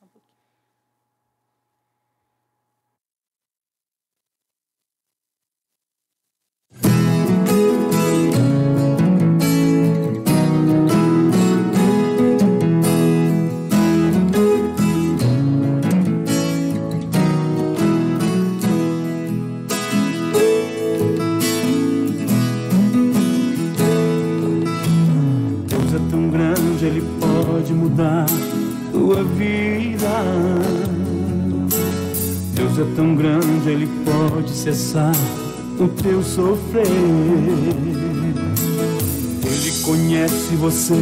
선풍기 sofrer. Ele conhece você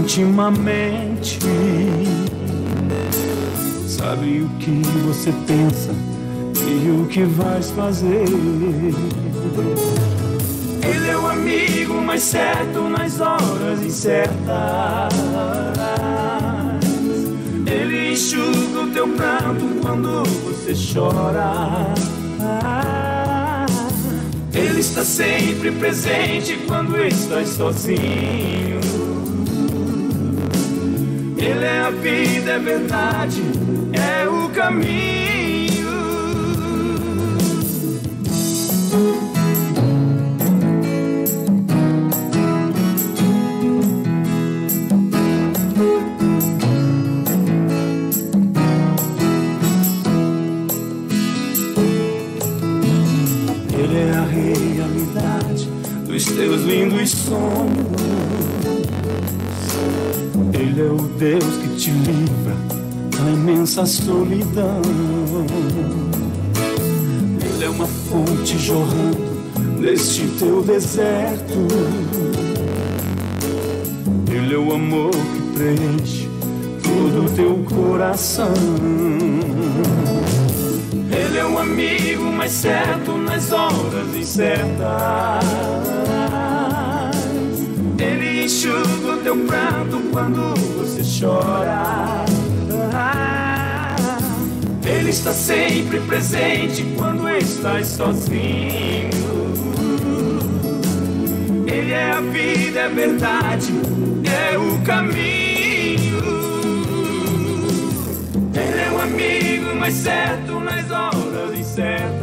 intimamente. Sabe o que você pensa e o que vai fazer. Ele é o amigo mais certo nas horas incertas. Ele enxuga o teu pranto quando você chora. Ele está sempre presente quando estás sozinho. Ele é a vida, é a verdade, é o caminho. te livra da imensa solidão. Ele é uma fonte jorrando neste teu deserto. Ele é o amor que preenche todo o teu coração. Ele é um amigo mais certo nas horas incertas. Ele enxuga o pranto quando você chora. ele está sempre presente quando estás sozinho. Ele é a vida, é a verdade, é o caminho. Ele é o amigo mais certo nas horas incertas.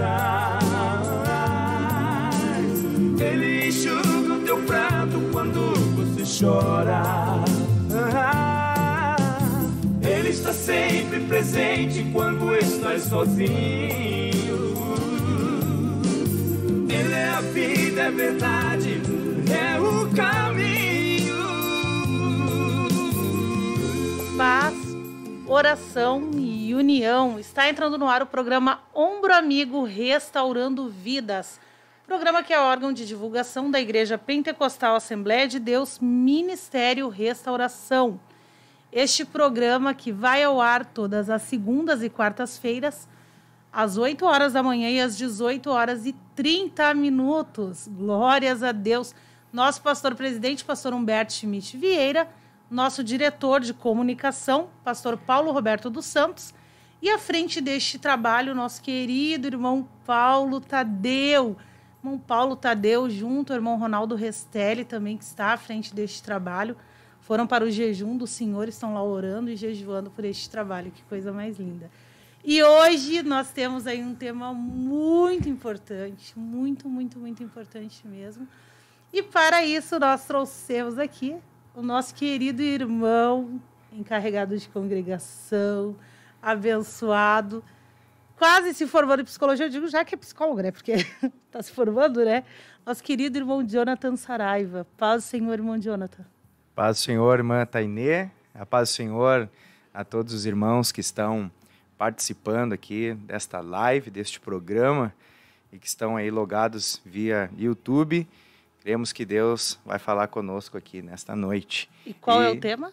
Ele enxuga o teu prato chora. Ah, ele está sempre presente quando estás sozinho. Ele é a vida, é a verdade, é o caminho. Paz, oração e união. Está entrando no ar o programa Ombro Amigo Restaurando Vidas programa que é órgão de divulgação da Igreja Pentecostal Assembleia de Deus Ministério Restauração. Este programa que vai ao ar todas as segundas e quartas-feiras, às 8 horas da manhã e às 18 horas e 30 minutos. Glórias a Deus. Nosso pastor presidente, pastor Humberto Schmidt Vieira, nosso diretor de comunicação, pastor Paulo Roberto dos Santos, e à frente deste trabalho, nosso querido irmão Paulo Tadeu irmão Paulo Tadeu, junto ao irmão Ronaldo Restelli também, que está à frente deste trabalho. Foram para o jejum do Senhor, estão lá orando e jejuando por este trabalho. Que coisa mais linda. E hoje nós temos aí um tema muito importante, muito, muito, muito importante mesmo. E para isso nós trouxemos aqui o nosso querido irmão, encarregado de congregação, abençoado, quase se formando em psicologia, eu digo já que é psicóloga, né? Porque está se formando, né? Nosso querido irmão Jonathan Saraiva. Paz do Senhor, irmão Jonathan. Paz do Senhor, irmã Tainê. A paz do Senhor a todos os irmãos que estão participando aqui desta live, deste programa e que estão aí logados via YouTube. Cremos que Deus vai falar conosco aqui nesta noite. E qual é e é o tema?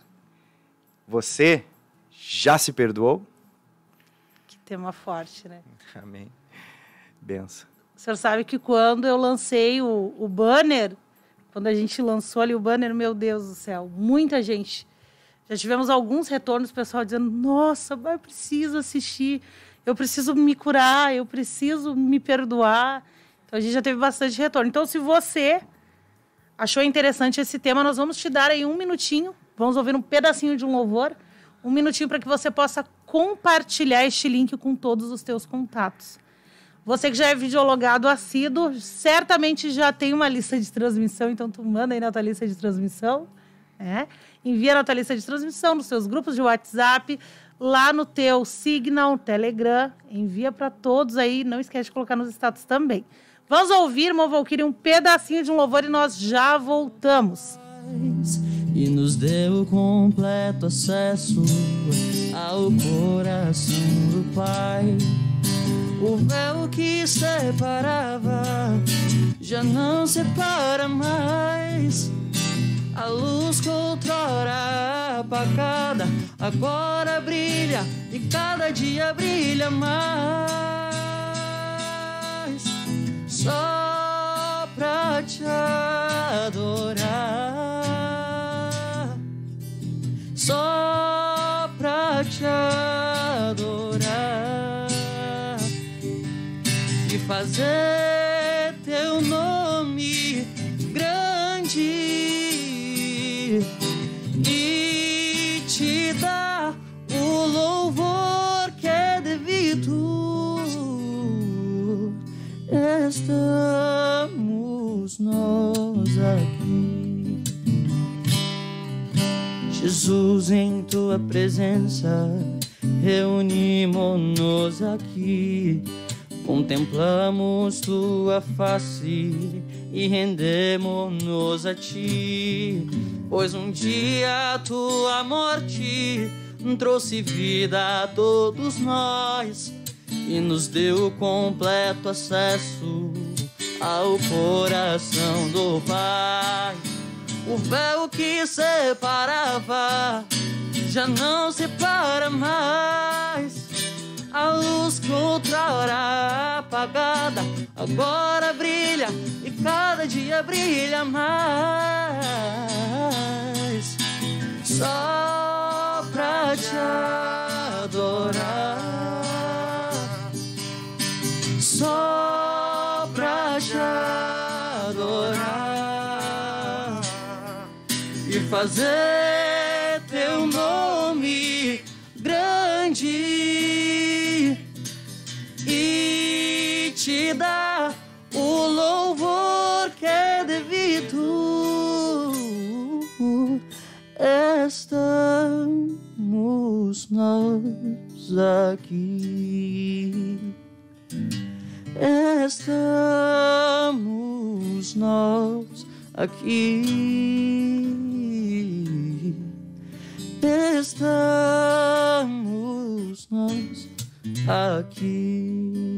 Você já se perdoou? tema forte, né? Amém. Benção. O senhor sabe que quando eu lancei o, o banner, quando a gente lançou ali o banner, meu Deus do céu, muita gente. Já tivemos alguns retornos, pessoal dizendo: nossa, eu preciso assistir, eu preciso me curar, eu preciso me perdoar. Então a gente já teve bastante retorno. Então, se você achou interessante esse tema, nós vamos te dar aí um minutinho, vamos ouvir um pedacinho de um louvor, um minutinho para que você possa compartilhar este link com todos os teus contatos. Você que já é videologado assíduo, certamente já tem uma lista de transmissão, então tu manda aí na tua lista de transmissão, né? Envia na tua lista de transmissão, nos seus grupos de WhatsApp, lá no teu Signal, Telegram, envia para todos aí, não esquece de colocar nos status também. Vamos ouvir, Movalquiri, um pedacinho de um louvor e nós já voltamos e nos deu completo acesso ao coração do Pai. O véu que separava já não separa mais. A luz que outrora apagada agora brilha e cada dia brilha mais. fazer é teu nome grande e te dar o louvor que é devido. Estamos nós aqui, Jesus, em tua presença reunimos-nos aqui Contemplamos tua face e rendemos-nos a ti, pois um dia tua morte trouxe vida a todos nós e nos deu completo acesso ao coração do Pai. O véu que separava já não separa mais. A luz que outrora apagada agora brilha e cada dia brilha mais. Só pra te adorar. Só pra te adorar. E fazer o louvor que é devido. Estamos nós aqui. Estamos nós aqui. Estamos nós aqui.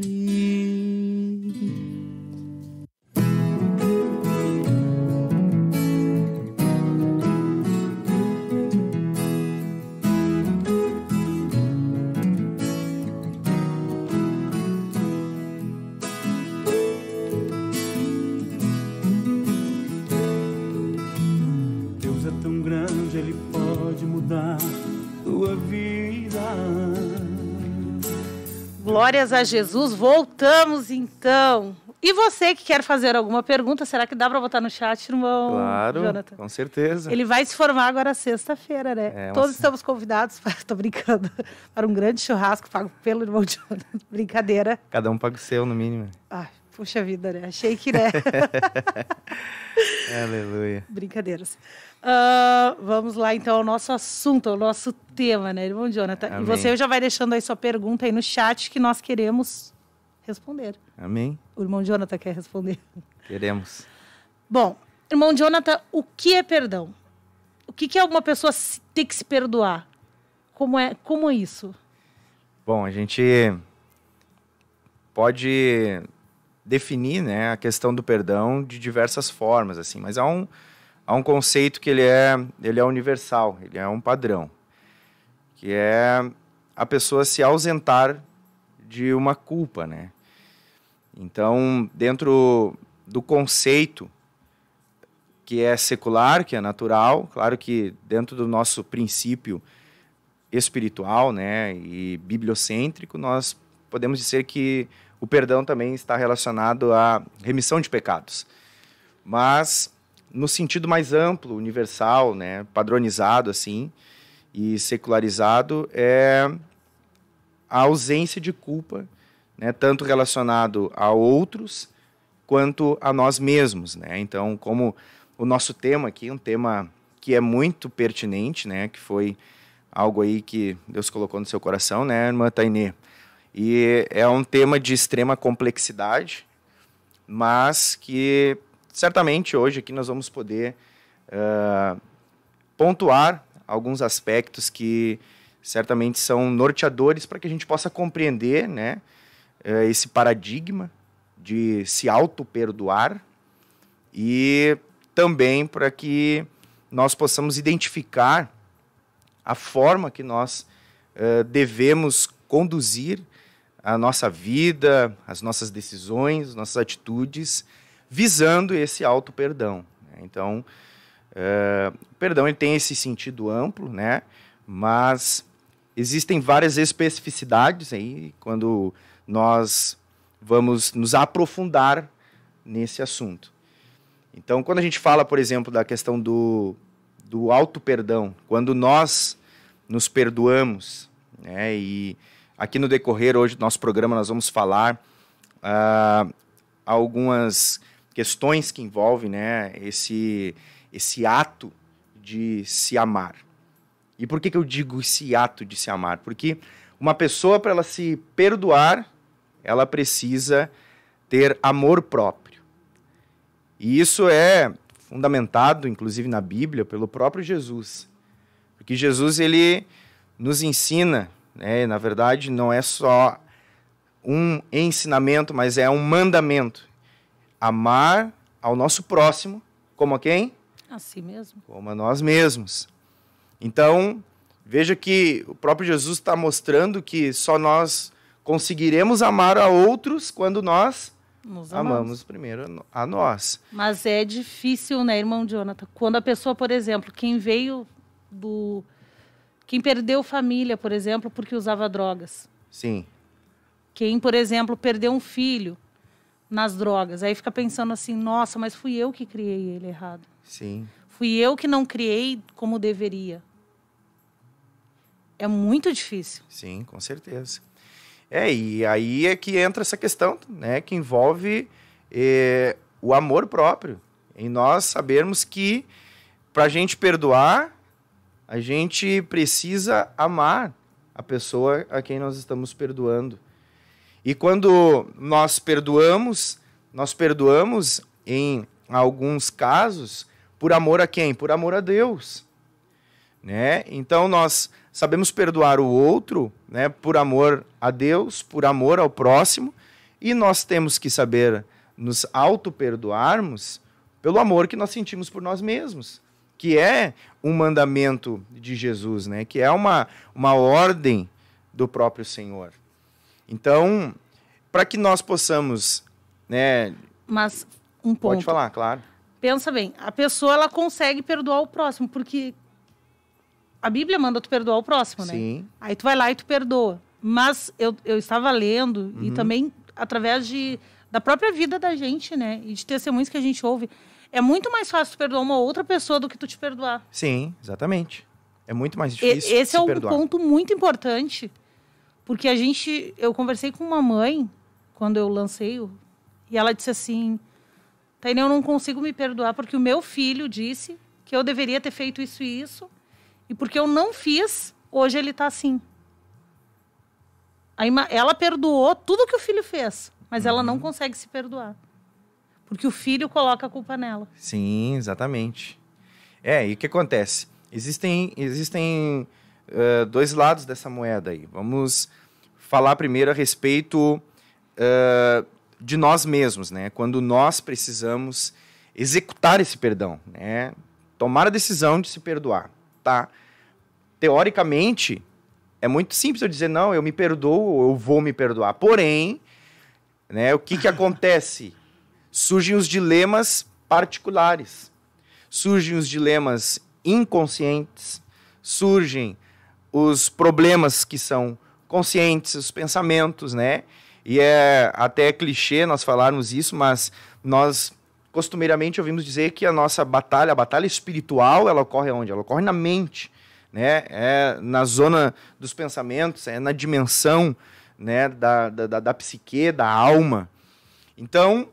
Glórias a Jesus. Voltamos então. E você que quer fazer alguma pergunta, será que dá para botar no chat, irmão? Claro, Jonathan? com certeza. Ele vai se formar agora sexta-feira, né? É, Todos estamos convidados, para, tô brincando, para um grande churrasco pago pelo irmão Jonathan. Brincadeira. Cada um paga o seu, no mínimo. Ai, Puxa vida, né? Achei que, né? Aleluia. Brincadeiras. Uh, vamos lá, então, ao nosso assunto, ao nosso tema, né, irmão Jonathan? Amém. E você já vai deixando aí sua pergunta aí no chat que nós queremos responder. Amém. O irmão Jonathan quer responder. Queremos. Bom, irmão Jonathan, o que é perdão? O que, que é uma pessoa ter que se perdoar? Como é, como é isso? Bom, a gente pode definir né, a questão do perdão de diversas formas, assim, mas há um, há um conceito que ele é, ele é universal, ele é um padrão, que é a pessoa se ausentar de uma culpa, né? Então, dentro do conceito que é secular, que é natural, claro que dentro do nosso princípio espiritual, né, e bibliocêntrico, nós podemos dizer que o perdão também está relacionado à remissão de pecados. Mas no sentido mais amplo, universal, né, padronizado assim e secularizado é a ausência de culpa, né, tanto relacionado a outros quanto a nós mesmos, né? Então, como o nosso tema aqui, um tema que é muito pertinente, né, que foi algo aí que Deus colocou no seu coração, né, irmã Tainê? E é um tema de extrema complexidade, mas que certamente hoje aqui nós vamos poder uh, pontuar alguns aspectos que certamente são norteadores para que a gente possa compreender né, uh, esse paradigma de se auto-perdoar e também para que nós possamos identificar a forma que nós uh, devemos conduzir a nossa vida, as nossas decisões, nossas atitudes, visando esse alto perdão. Né? Então, uh, perdão ele tem esse sentido amplo, né? Mas existem várias especificidades aí quando nós vamos nos aprofundar nesse assunto. Então, quando a gente fala, por exemplo, da questão do, do auto perdão, quando nós nos perdoamos, né? E Aqui no decorrer hoje do nosso programa nós vamos falar uh, algumas questões que envolvem né, esse, esse ato de se amar. E por que, que eu digo esse ato de se amar? Porque uma pessoa, para ela se perdoar, ela precisa ter amor próprio. E isso é fundamentado, inclusive, na Bíblia, pelo próprio Jesus. Porque Jesus, ele nos ensina né? Na verdade, não é só um ensinamento, mas é um mandamento. Amar ao nosso próximo, como a quem? A si mesmo. Como a nós mesmos. Então, veja que o próprio Jesus está mostrando que só nós conseguiremos amar a outros quando nós amamos. amamos. primeiro a nós. Mas é difícil, né, irmão Jonathan? Quando a pessoa, por exemplo, quem veio do quem perdeu família, por exemplo, porque usava drogas. Sim. Quem, por exemplo, perdeu um filho nas drogas. Aí fica pensando assim: nossa, mas fui eu que criei ele errado. Sim. Fui eu que não criei como deveria. É muito difícil. Sim, com certeza. É, e aí é que entra essa questão, né, que envolve é, o amor próprio. Em nós sabermos que para a gente perdoar, a gente precisa amar a pessoa a quem nós estamos perdoando. E quando nós perdoamos, nós perdoamos em alguns casos por amor a quem? Por amor a Deus. Né? Então nós sabemos perdoar o outro, né, por amor a Deus, por amor ao próximo, e nós temos que saber nos auto-perdoarmos pelo amor que nós sentimos por nós mesmos que é um mandamento de Jesus, né? que é uma, uma ordem do próprio Senhor. Então, para que nós possamos. Né, Mas um ponto. Pode falar, claro. Pensa bem, a pessoa ela consegue perdoar o próximo, porque a Bíblia manda tu perdoar o próximo, né? Sim. Aí tu vai lá e tu perdoa. Mas eu, eu estava lendo, uhum. e também através de, da própria vida da gente, né? E de testemunhos que a gente ouve é muito mais fácil tu perdoar uma outra pessoa do que tu te perdoar. Sim, exatamente. É muito mais difícil. E, esse é um perdoar. ponto muito importante. Porque a gente. Eu conversei com uma mãe quando eu lancei, e ela disse assim: Tainé, eu não consigo me perdoar porque o meu filho disse que eu deveria ter feito isso e isso, e porque eu não fiz, hoje ele está assim. Aí ela perdoou tudo que o filho fez, mas uhum. ela não uhum. consegue se perdoar. Porque o filho coloca a culpa nela. Sim, exatamente. É, e o que acontece? Existem, existem uh, dois lados dessa moeda aí. Vamos falar primeiro a respeito uh, de nós mesmos, né? Quando nós precisamos executar esse perdão, né? Tomar a decisão de se perdoar, tá? Teoricamente, é muito simples eu dizer, não, eu me perdoo, eu vou me perdoar. Porém, né, o que, que acontece? surgem os dilemas particulares, surgem os dilemas inconscientes, surgem os problemas que são conscientes, os pensamentos, né? E é até clichê nós falarmos isso, mas nós costumeiramente ouvimos dizer que a nossa batalha, a batalha espiritual, ela ocorre onde? Ela ocorre na mente, né? É na zona dos pensamentos, é na dimensão, né, da, da, da psique, da alma. Então,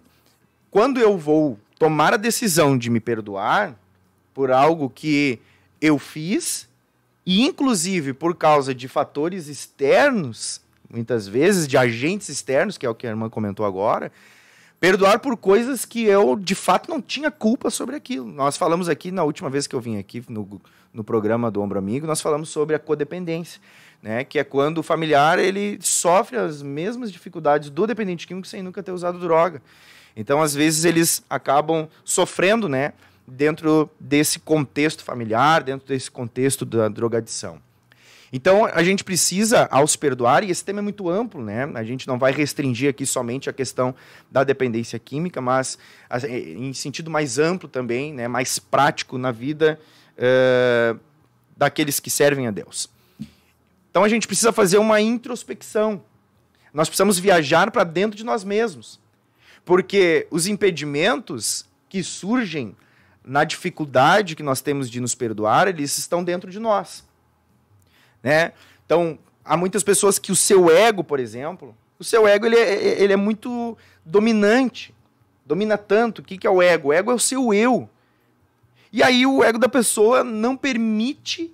quando eu vou tomar a decisão de me perdoar por algo que eu fiz, e inclusive por causa de fatores externos, muitas vezes de agentes externos, que é o que a irmã comentou agora, perdoar por coisas que eu de fato não tinha culpa sobre aquilo. Nós falamos aqui na última vez que eu vim aqui no, no programa do Ombro Amigo, nós falamos sobre a codependência, né, que é quando o familiar ele sofre as mesmas dificuldades do dependente químico sem nunca ter usado droga. Então, às vezes, eles acabam sofrendo, né? Dentro desse contexto familiar, dentro desse contexto da drogadição. Então, a gente precisa, ao se perdoar, e esse tema é muito amplo, né? A gente não vai restringir aqui somente a questão da dependência química, mas é, em sentido mais amplo também, né? mais prático na vida uh, daqueles que servem a Deus. Então, a gente precisa fazer uma introspecção. Nós precisamos viajar para dentro de nós mesmos. Porque os impedimentos que surgem na dificuldade que nós temos de nos perdoar, eles estão dentro de nós. Né? Então, há muitas pessoas que o seu ego, por exemplo, o seu ego ele é, é, é ele é muito dominante, domina tanto. O que, é o ego? O ego é o seu eu. E aí o ego da pessoa não permite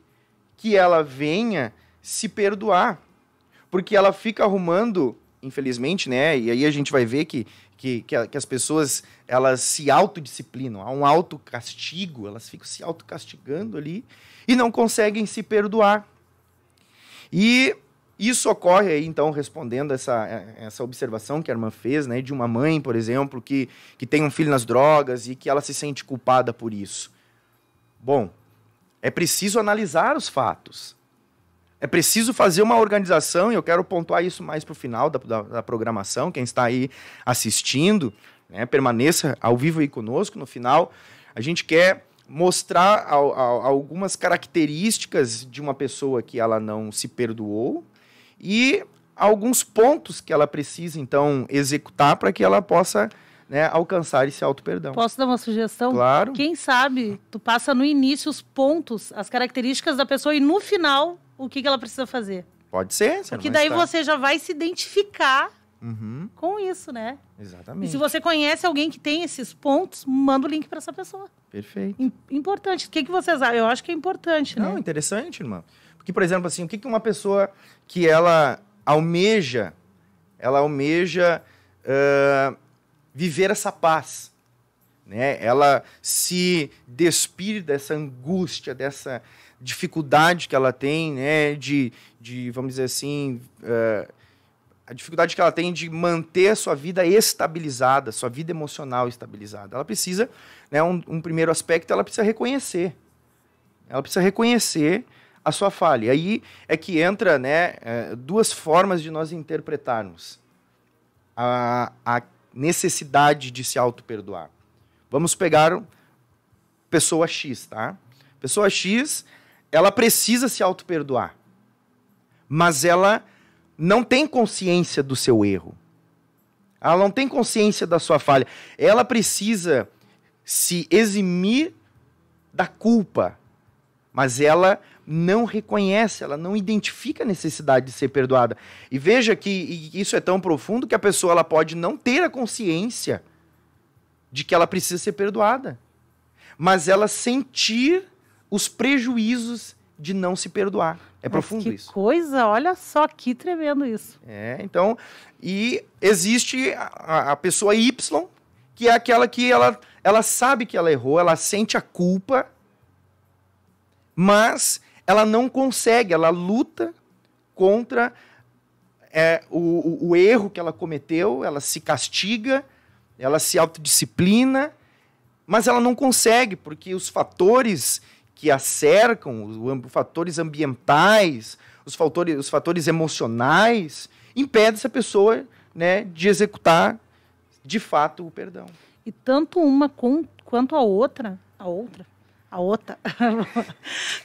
que ela venha se perdoar, porque ela fica arrumando, infelizmente, né? E aí a gente vai ver que que, que, que as pessoas elas se autodisciplinam, há um autocastigo, elas ficam se autocastigando ali e não conseguem se perdoar. E isso ocorre aí, então, respondendo essa, é, essa observação que a irmã fez, né, de uma mãe, por exemplo, que, que tem um filho nas drogas e que ela se sente culpada por isso. Bom, é preciso analisar os fatos. É preciso fazer uma organização, e eu quero pontuar isso mais para o final da, da, da, programação. Quem está aí assistindo, né, permaneça ao vivo aí conosco. No final, a gente quer mostrar ao, ao, algumas características de uma pessoa que ela não se perdoou e alguns pontos que ela precisa, então, executar para que ela possa né, alcançar esse auto-perdão. Posso dar uma sugestão? Claro. Quem sabe tu passa no início os pontos, as características da pessoa e no final o que, que ela precisa fazer. Pode ser. Você Porque daí você já vai se identificar uhum. com isso, né? Exatamente. E se você conhece alguém que tem esses pontos, manda o link para essa pessoa. Perfeito. Importante. O que, que vocês acham? Eu acho que é importante, né? Não, interessante, irmão. Porque, por exemplo, assim, o que, que uma pessoa que ela almeja, ela almeja uh, viver essa paz, né? Ela se despir dessa angústia, dessa dificuldade que ela tem, né, de, de vamos dizer assim, uh, a dificuldade que ela tem de manter a sua vida estabilizada, sua vida emocional estabilizada. Ela precisa, né, um, um primeiro aspecto, ela precisa reconhecer. Ela precisa reconhecer a sua falha. E aí é que entra, né, é, duas formas de nós interpretarmos a, a necessidade de se auto-perdoar. Vamos pegar pessoa X, tá? Pessoa X, ela precisa se auto-perdoar. Mas ela não tem consciência do seu erro. Ela não tem consciência da sua falha. Ela precisa se eximir da culpa. Mas ela não reconhece, ela não identifica a necessidade de ser perdoada. E veja que isso é tão profundo que a pessoa ela pode não ter a consciência de que ela precisa ser perdoada. Mas ela sentir os prejuízos de não se perdoar. É Mas profundo que isso. Que coisa, olha só que tremendo isso. É, então, e existe a, a pessoa Y, que é aquela que ela, ela sabe que ela errou, ela sente a culpa, mas ela não consegue, ela luta contra é, o, o, erro que ela cometeu, ela se castiga, ela se autodisciplina, mas ela não consegue, porque os fatores que a cercam, os fatores ambientais, os fatores, os fatores emocionais, impede essa pessoa né, de executar de fato o perdão. E tanto uma com, quanto a outra, a outra, a outra,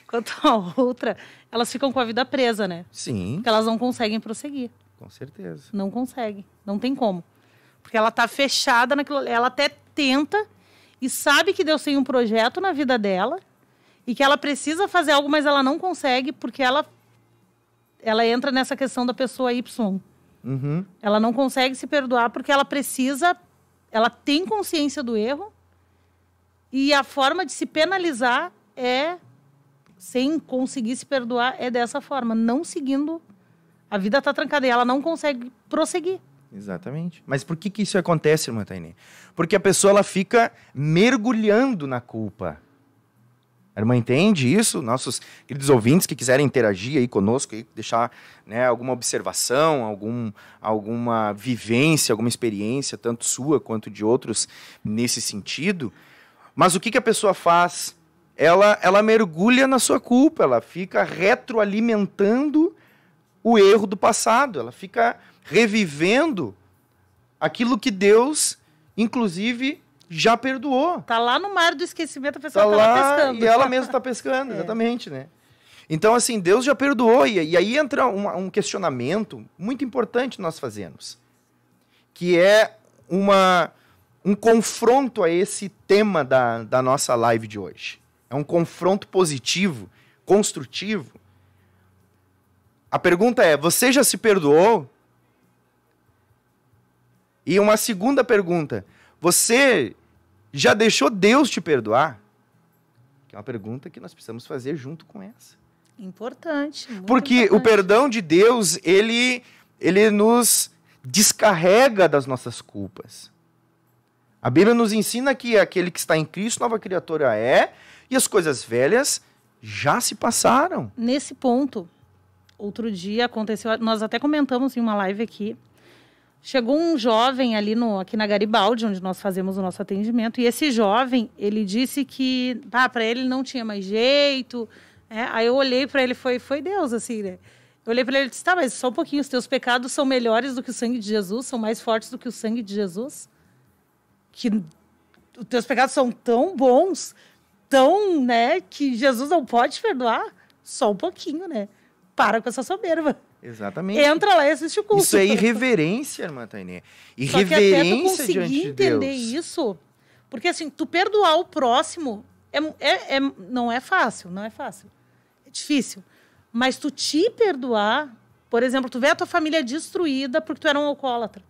quanto a outra, elas ficam com a vida presa, né? Sim. Porque elas não conseguem prosseguir. Com certeza. Não conseguem, não tem como. Porque ela está fechada naquilo, ela até tenta e sabe que Deus tem um projeto na vida dela, e que ela precisa fazer algo, mas ela não consegue porque ela ela entra nessa questão da pessoa Y. Uhum. Ela não consegue se perdoar porque ela precisa, ela tem consciência do erro e a forma de se penalizar é sem conseguir se perdoar é dessa forma, não seguindo a vida está trancada e ela não consegue prosseguir. Exatamente. Mas por que, que isso acontece, irmã Tainé? Porque a pessoa ela fica mergulhando na culpa. A irmã entende isso? Nossos queridos ouvintes que quiserem interagir aí conosco, aí, deixar né, alguma observação, algum, alguma vivência, alguma experiência, tanto sua quanto de outros, nesse sentido. Mas o que, que a pessoa faz? Ela, ela mergulha na sua culpa, ela fica retroalimentando o erro do passado, ela fica revivendo aquilo que Deus, inclusive, já perdoou. Tá lá no mar do esquecimento, a pessoa tá, tá lá, lá pescando. E ela mesma tá pescando, é. exatamente, né? Então, assim, Deus já perdoou. E, e aí entra um questionamento muito importante nós fazemos, que é uma, um confronto a esse tema da, da nossa live de hoje. É um confronto positivo, construtivo. A pergunta é: você já se perdoou? E uma segunda pergunta: você já deixou Deus te perdoar? Que é uma pergunta que nós precisamos fazer junto com essa. Importante. Porque importante. o perdão de Deus, ele, ele nos descarrega das nossas culpas. A Bíblia nos ensina que aquele que está em Cristo, nova criatura é, e as coisas velhas já se passaram. Nesse ponto, outro dia aconteceu, nós até comentamos em uma live aqui, Chegou um jovem ali no, aqui na Garibaldi, onde nós fazemos o nosso atendimento, e esse jovem, ele disse que ah, para ele não tinha mais jeito. Né? aí eu olhei para ele foi foi Deus, assim, né? Eu olhei para ele e disse: tá, mas só um pouquinho, os teus pecados são melhores do que o sangue de Jesus, são mais fortes do que o sangue de Jesus? Que os teus pecados são tão bons, tão, né, que Jesus não pode perdoar? Só um pouquinho, né? Para com essa soberba. Exatamente. Entra lá e assiste o curso. Isso é irreverência, irmã Tainé. Irreverência Só que é até tu conseguir entender isso, porque assim, tu perdoar o próximo é, é, é, não é fácil, não é fácil. É difícil. Mas tu te perdoar, por exemplo, tu vê a tua família destruída porque tu era um alcoólatra.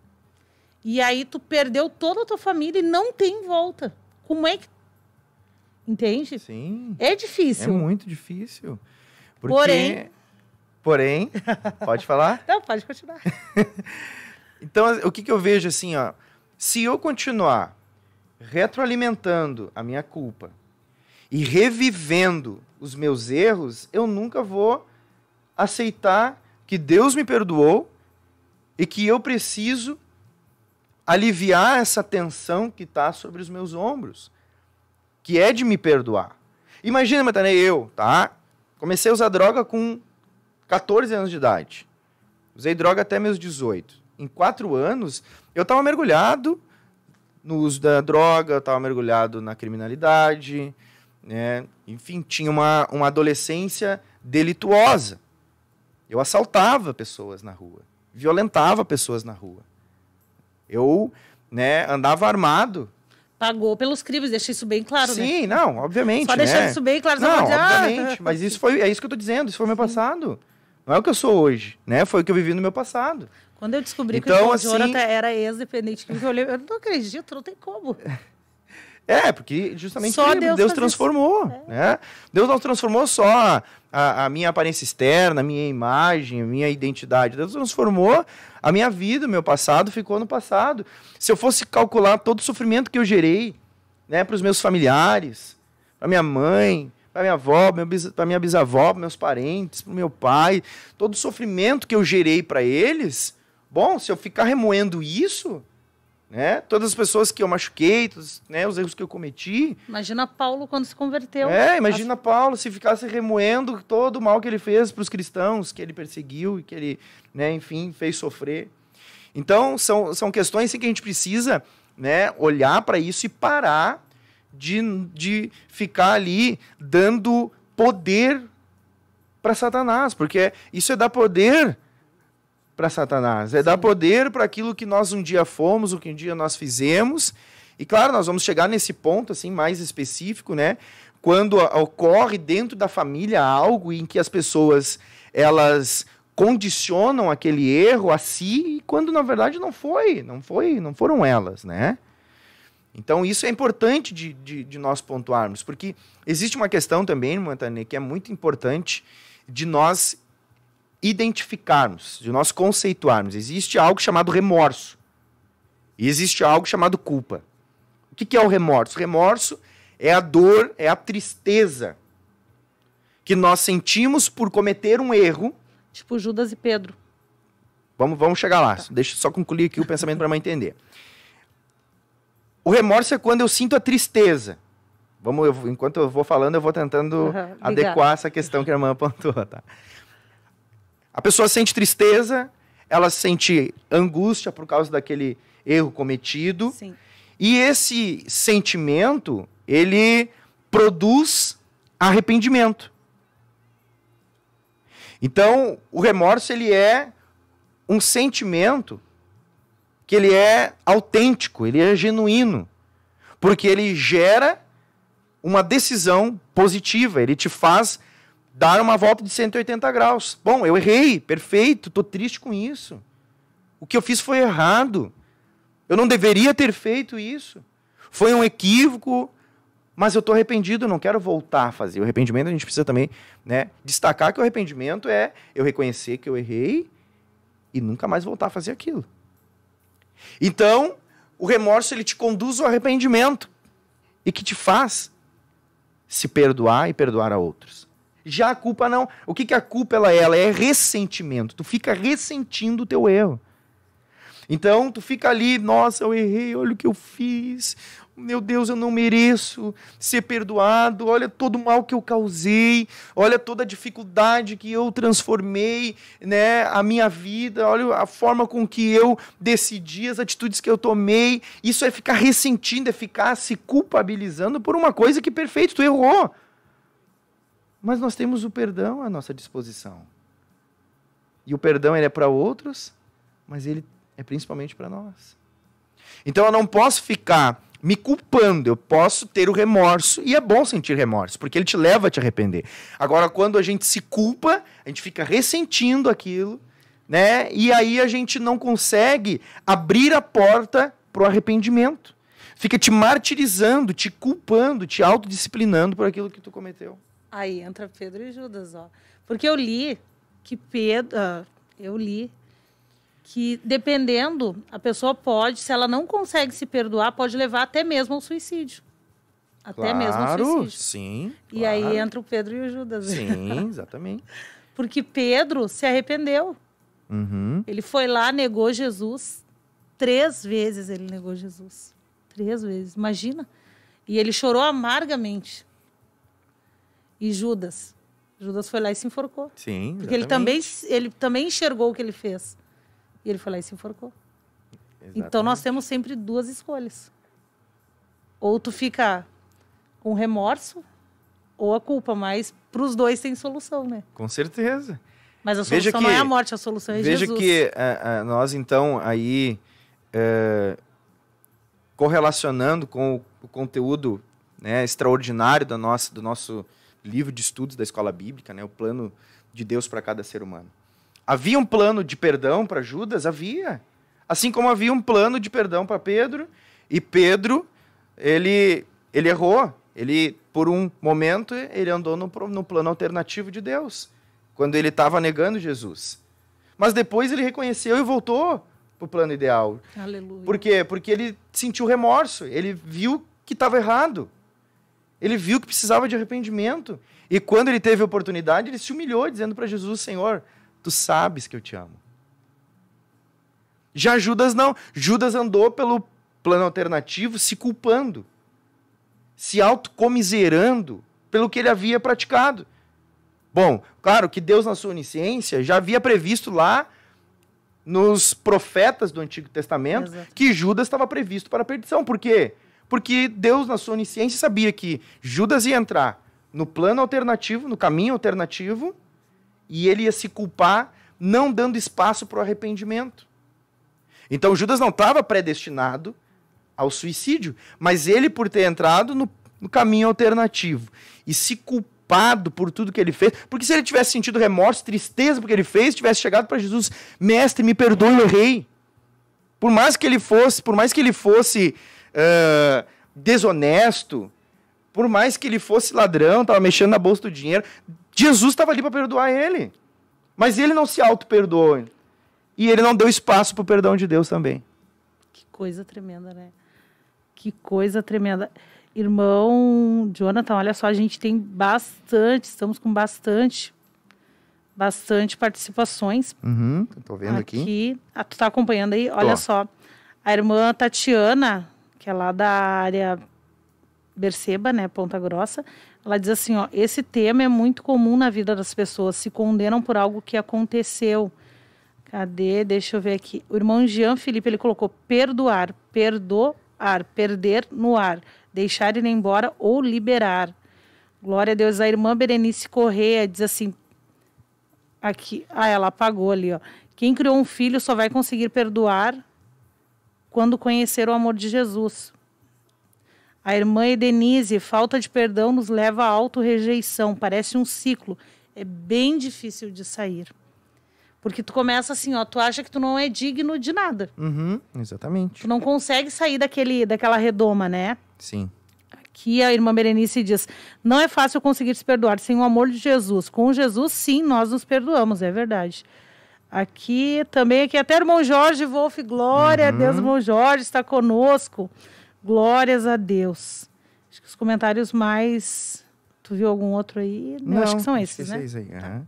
E aí tu perdeu toda a tua família e não tem volta. Como é que. Entende? Sim. É difícil. É muito difícil. Porque... Porém, Porém, pode falar? Não, pode continuar. então, o que, que eu vejo assim, ó. Se eu continuar retroalimentando a minha culpa e revivendo os meus erros, eu nunca vou aceitar que Deus me perdoou e que eu preciso aliviar essa tensão que está sobre os meus ombros, que é de me perdoar. Imagina, Matanei, eu, tá? Comecei a usar droga com 14 anos de idade. Usei droga até meus 18. Em quatro anos, eu estava mergulhado no uso da droga, eu estava mergulhado na criminalidade, né? enfim, tinha uma, uma adolescência delituosa. Eu assaltava pessoas na rua, violentava pessoas na rua. Eu né, andava armado. Pagou pelos crimes, deixa isso bem claro, né? Sim, né? não, obviamente. Só né? deixando isso bem claro. Não, não ah! obviamente, mas isso foi, é isso que eu estou dizendo, isso foi Sim. meu passado. Não é o que eu sou hoje, né? Foi o que eu vivi no meu passado. Quando eu descobri então, que o então, assim... Jonathan era ex-dependente, eu eu não acredito, não tem como. É, porque justamente Deus, Deus, Deus transformou. Isso, né? né? Deus não transformou só a, a, minha aparência externa, a minha imagem, a minha identidade. Deus transformou a minha vida, o meu passado ficou no passado. Se eu fosse calcular todo o sofrimento que eu gerei né, para os meus familiares, para minha mãe, para minha avó, para minha bisavó, para meus parentes, para meu pai, todo o sofrimento que eu gerei para eles. Bom, se eu ficar remoendo isso, né? Todas as pessoas que eu machuquei, todos, né, os erros que eu cometi. Imagina Paulo quando se converteu. É, imagina Paulo se ficasse remoendo todo o mal que ele fez para os cristãos, que ele perseguiu e que ele, né, enfim, fez sofrer. Então, são, são questões assim, que a gente precisa né, olhar para isso e parar de, de ficar ali dando poder para Satanás, porque isso é dar poder para Satanás, é Sim. dar poder para aquilo que nós um dia fomos, o que um dia nós fizemos. E claro, nós vamos chegar nesse ponto assim mais específico, né? Quando ocorre dentro da família algo em que as pessoas elas condicionam aquele erro a si, quando na verdade não foi, não foi, não foram elas, né? Então, isso é importante de, de, de nós pontuarmos, porque existe uma questão também, Montanê, que é muito importante de nós identificarmos, de nós conceituarmos. Existe algo chamado remorso e existe algo chamado culpa. O que, que é o remorso? remorso é a dor, é a tristeza que nós sentimos por cometer um erro. Tipo Judas e Pedro. Vamos, vamos chegar lá. Tá. Deixa eu só concluir aqui o pensamento para eu entender. O remorso é quando eu sinto a tristeza. Vamos, eu, enquanto eu vou falando, eu vou tentando uhum, adequar essa questão que a irmã apontou, tá? A pessoa sente tristeza, ela sente angústia por causa daquele erro cometido. Sim. E esse sentimento, ele produz arrependimento. Então, o remorso ele é um sentimento que ele é autêntico, ele é genuíno, porque ele gera uma decisão positiva, ele te faz dar uma volta de 180 graus. Bom, eu errei, perfeito, tô triste com isso. O que eu fiz foi errado. Eu não deveria ter feito isso. Foi um equívoco, mas eu tô arrependido, não quero voltar a fazer. O arrependimento a gente precisa também, né, destacar que o arrependimento é eu reconhecer que eu errei e nunca mais voltar a fazer aquilo. Então, o remorso ele te conduz ao arrependimento e que te faz se perdoar e perdoar a outros. Já a culpa não. O que, que a culpa ela é? Ela é ressentimento. Tu fica ressentindo o teu erro. Então, tu fica ali, nossa, eu errei, olha o que eu fiz, meu Deus, eu não mereço ser perdoado. Olha todo o mal que eu causei. Olha toda a dificuldade que eu transformei, né, a minha vida. Olha a forma com que eu decidi, as atitudes que eu tomei. Isso é ficar ressentindo, é ficar se culpabilizando por uma coisa que perfeito, tu errou. Mas nós temos o perdão à nossa disposição. E o perdão ele é para outros, mas ele é principalmente para nós. Então eu não posso ficar me culpando. Eu posso ter o remorso, e é bom sentir remorso, porque ele te leva a te arrepender. Agora, quando a gente se culpa, a gente fica ressentindo aquilo, né? E aí a gente não consegue abrir a porta para o arrependimento. Fica te martirizando, te culpando, te autodisciplinando por aquilo que tu cometeu. Aí entra Pedro e Judas, ó. Porque eu li que Pedro. Ah, eu li que dependendo, a pessoa pode, se ela não consegue se perdoar, pode levar até mesmo ao suicídio. Até claro, mesmo ao suicídio. Sim. E claro. aí entra o Pedro e o Judas. Sim, exatamente. Porque Pedro se arrependeu. Uhum. Ele foi lá, negou Jesus. Três vezes ele negou Jesus. Três vezes, imagina. E ele chorou amargamente. E Judas. Judas foi lá e se enforcou. Sim. Exatamente. Porque ele também, ele também enxergou o que ele fez. E ele foi lá e se enforcou. Então, Exatamente. Então nós temos sempre duas escolhas. Ou tu fica com remorso ou a culpa, mas para os dois tem solução, né? Com certeza. Mas a solução veja que, não é a morte, a solução é veja Jesus. Veja que a, eh, a, eh, nós então aí é, correlacionando com o, conteúdo né, extraordinário do nosso livro de estudos da escola bíblica, né, o plano de Deus para cada ser humano. Havia um plano de perdão para Judas? Havia. Assim como havia um plano de perdão para Pedro, e Pedro, ele, ele errou. Ele, por um momento, ele andou no, no plano alternativo de Deus, quando ele estava negando Jesus. Mas depois ele reconheceu e voltou para o plano ideal. Aleluia. Por quê? Porque ele sentiu remorso, ele viu que estava errado. Ele viu que precisava de arrependimento. E quando ele teve a oportunidade, ele se humilhou, dizendo para Jesus: Senhor, Tu sabes que eu te amo. Já Judas não. Judas andou pelo plano alternativo se culpando, se autocomiserando pelo que ele havia praticado. Bom, claro que Deus, na sua onisciência, já havia previsto lá nos profetas do Antigo Testamento Exato. que Judas estava previsto para a perdição. Por quê? Porque Deus, na sua onisciência, sabia que Judas ia entrar no plano alternativo, no caminho alternativo, e ele ia se culpar, não dando espaço para o arrependimento. Então Judas não estava predestinado ao suicídio, mas ele, por ter entrado no, no, caminho alternativo e se culpado por tudo que ele fez, porque se ele tivesse sentido remorso, tristeza porque ele fez, tivesse chegado para Jesus, mestre, me perdoe, eu errei. Por mais que ele fosse, por mais que ele fosse uh, desonesto, por mais que ele fosse ladrão, estava mexendo na bolsa do dinheiro, Jesus estava ali para perdoar ele. Mas ele não se auto-perdoou. E ele não deu espaço para o perdão de Deus também. Que coisa tremenda, né? Que coisa tremenda. Irmão Jonathan, olha só, a gente tem bastante, estamos com bastante, bastante participações. Uhum, tô vendo aqui. aqui. Ah, tu tá acompanhando aí? Olha só. A irmã Tatiana, que é lá da área Berceba, né, Ponta Grossa, ela diz assim, ó, esse tema é muito comum na vida das pessoas, se condenam por algo que aconteceu. Cadê? Deixa eu ver aqui. O irmão Jean Felipe, ele colocou perdoar, perdoar, perder no ar, deixar ir embora ou liberar. Glória a Deus. A irmã Berenice Correia diz assim, aqui, ah, ela apagou ali, ó. Quem criou um filho só vai conseguir perdoar quando conhecer o amor de Jesus. A irmã Edenise, falta de perdão nos leva à auto-rejeição, parece um ciclo. É bem difícil de sair. Porque tu começa assim, ó, tu acha que tu não é digno de nada. Uhum, exatamente. Tu não consegue sair daquele, daquela redoma, né? Sim. Aqui a irmã Berenice diz: não é fácil conseguir se perdoar sem o amor de Jesus. Com Jesus, sim, nós nos perdoamos, é verdade. Aqui também, aqui até irmão Jorge Wolf, glória a uhum. Deus, irmão Jorge está conosco. Glórias a Deus. Acho que os comentários mais. Tu viu algum outro aí? Não, acho que são esses, né? Esses aí. Uhum.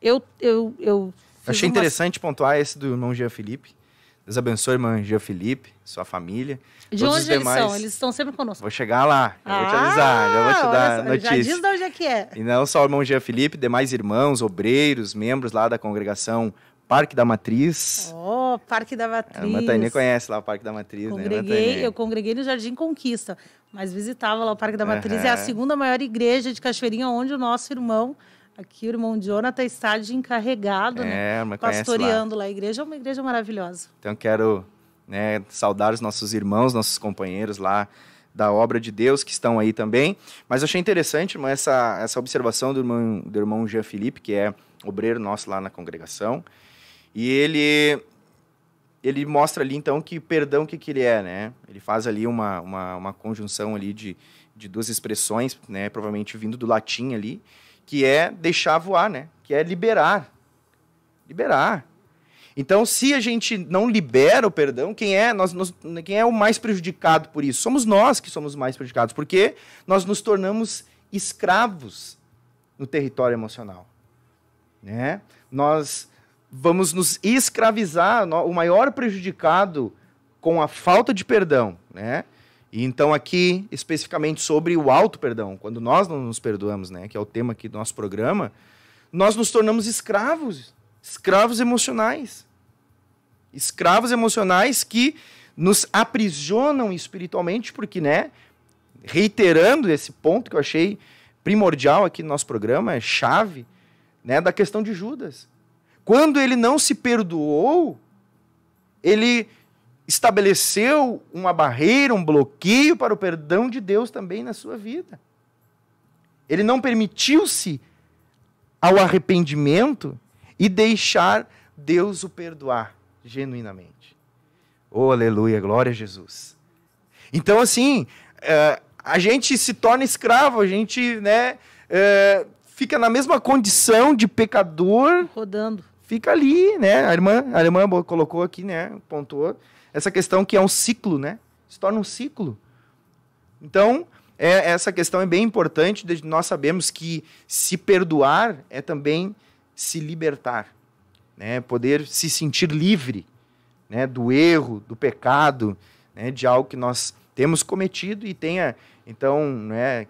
Eu, eu, eu Achei interessante pontuar esse do irmão Jean Felipe. Deus abençoe, irmão Jean Felipe, sua família. De todos onde eles são? Eles estão sempre conosco. Vou chegar lá, eu ah, vou te ah, avisar, já vou te dar só, notícia. Já diz de onde é que é. E não só o irmão Jean Felipe, demais irmãos, obreiros, membros lá da congregação Parque da Matriz. Oh, Parque da Matriz. a Matainé conhece lá o Parque da Matriz, né, congreguei, né? Eu congreguei no Jardim Conquista, mas visitava lá o Parque da Matriz. Uhum. É a segunda maior igreja de Cachoeirinha, onde o nosso irmão aqui o irmão Jonathan está de encarregado, né, é, né? Pastoreando lá. lá. A igreja é uma igreja maravilhosa. Então quero né, saudar os nossos irmãos, nossos companheiros lá da obra de Deus que estão aí também. Mas eu achei interessante essa, essa observação do irmão, do irmão Jean Felipe, que é obreiro nosso lá na congregação. E ele ele mostra ali então que perdão que que ele é, né? Ele faz ali uma, uma, uma conjunção ali de, de duas expressões, né? Provavelmente vindo do latim ali, que é deixar voar, né? Que é liberar, liberar. Então, se a gente não libera o perdão, quem é nós, nós quem é o mais prejudicado por isso? Somos nós que somos mais prejudicados, porque nós nos tornamos escravos no território emocional, né? Nós vamos nos escravizar, o maior prejudicado com a falta de perdão, né? E então aqui especificamente sobre o alto perdão, quando nós não nos perdoamos, né, que é o tema aqui do nosso programa, nós nos tornamos escravos, escravos emocionais. Escravos emocionais que nos aprisionam espiritualmente, porque, né, reiterando esse ponto que eu achei primordial aqui no nosso programa, é chave, né, da questão de Judas. Quando ele não se perdoou, ele estabeleceu uma barreira, um bloqueio para o perdão de Deus também na sua vida. Ele não permitiu-se ao arrependimento e deixar Deus o perdoar genuinamente. Oh, aleluia, glória a Jesus. Então, assim, é, a gente se torna escravo, a gente né, é, fica na mesma condição de pecador. Rodando fica ali, né? A irmã, a irmã colocou aqui, né? Pontuou essa questão que é um ciclo, né? Se torna um ciclo. Então, é, essa questão é bem importante. Nós sabemos que se perdoar é também se libertar, né? Poder se sentir livre, né? Do erro, do pecado, né? De algo que nós temos cometido e tenha então, né?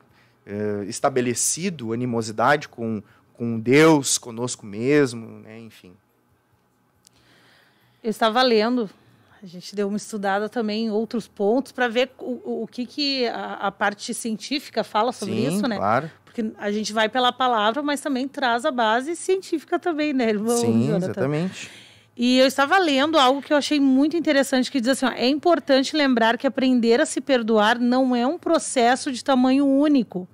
Eh, estabelecido animosidade com com Deus, conosco mesmo, né? enfim. Eu estava lendo, a gente deu uma estudada também em outros pontos para ver o, o que, que a, a, parte científica fala sobre Sim, isso, né? Claro. Porque a gente vai pela palavra, mas também traz a base científica também, né, irmão? Sim, Jonathan? exatamente. E eu estava lendo algo que eu achei muito interessante, que diz assim: ó, é importante lembrar que aprender a se perdoar não é um processo de tamanho único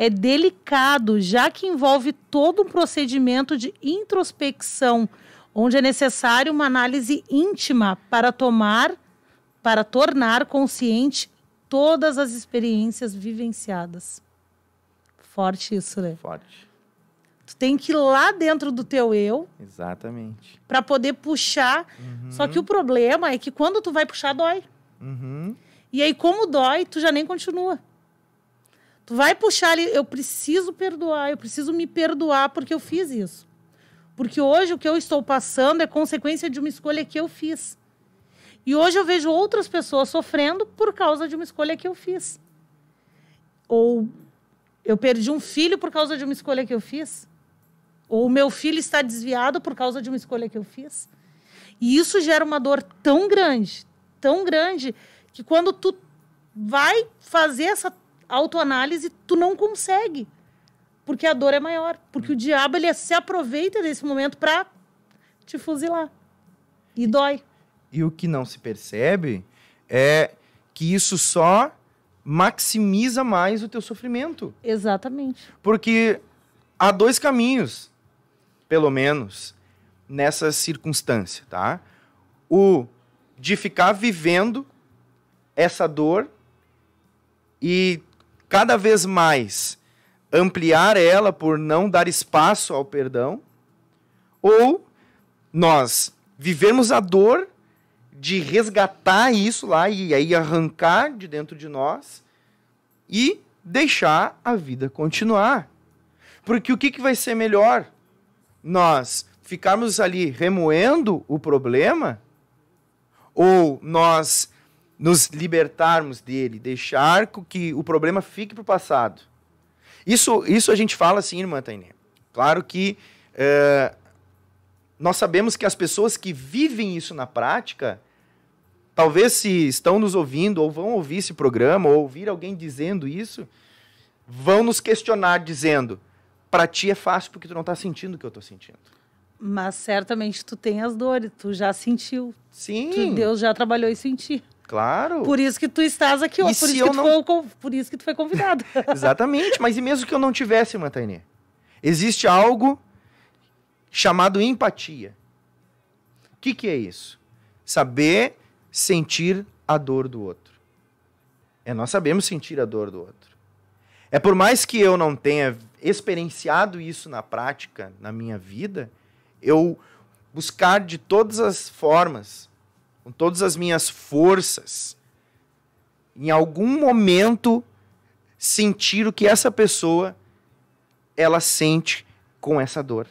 é delicado, já que envolve todo um procedimento de introspecção, onde é necessário uma análise íntima para tomar, para tornar consciente todas as experiências vivenciadas. Forte isso, né? Forte. Tu tem que ir lá dentro do teu eu. Exatamente. Para poder puxar. Uhum. Só que o problema é que quando tu vai puxar, dói. Uhum. E aí, como dói, tu já nem continua. Tu vai puxar ali, eu preciso perdoar, eu preciso me perdoar porque eu fiz isso. Porque hoje o que eu estou passando é consequência de uma escolha que eu fiz. E hoje eu vejo outras pessoas sofrendo por causa de uma escolha que eu fiz. Ou eu perdi um filho por causa de uma escolha que eu fiz. Ou o meu filho está desviado por causa de uma escolha que eu fiz. E isso gera uma dor tão grande, tão grande, que quando tu vai fazer essa autoanálise, tu não consegue. Porque a dor é maior. Porque o diabo ele se aproveita desse momento para te fuzilar. E dói. E o que não se percebe é que isso só maximiza mais o teu sofrimento. Exatamente. Porque há dois caminhos, pelo menos, nessa circunstância, tá? O de ficar vivendo essa dor e cada vez mais ampliar ela por não dar espaço ao perdão, ou nós vivermos a dor de resgatar isso lá e aí arrancar de dentro de nós e deixar a vida continuar. Porque o que, que vai ser melhor? Nós ficarmos ali remoendo o problema ou nós nos libertarmos dele, deixar que o problema fique para o passado. Isso, isso a gente fala assim, irmã Tainé. Claro que eh, nós sabemos que as pessoas que vivem isso na prática, talvez se estão nos ouvindo ou vão ouvir esse programa ou ouvir alguém dizendo isso, vão nos questionar dizendo: para ti é fácil porque tu não está sentindo o que eu estou sentindo. Mas certamente tu tem as dores, tu já sentiu. Sim. Tu, Deus já trabalhou e em Claro. Por isso que tu estás aqui, ó. Por isso, que não... foi, por isso que tu foi convidado. Exatamente. Mas e mesmo que eu não tivesse, Matainê? Existe algo chamado empatia. O que, que é isso? Saber sentir a dor do outro. É nós sabemos sentir a dor do outro. É por mais que eu não tenha experienciado isso na prática, na minha vida, eu buscar de todas as formas com todas as minhas forças, em algum momento sentir o que essa pessoa ela sente com essa dor.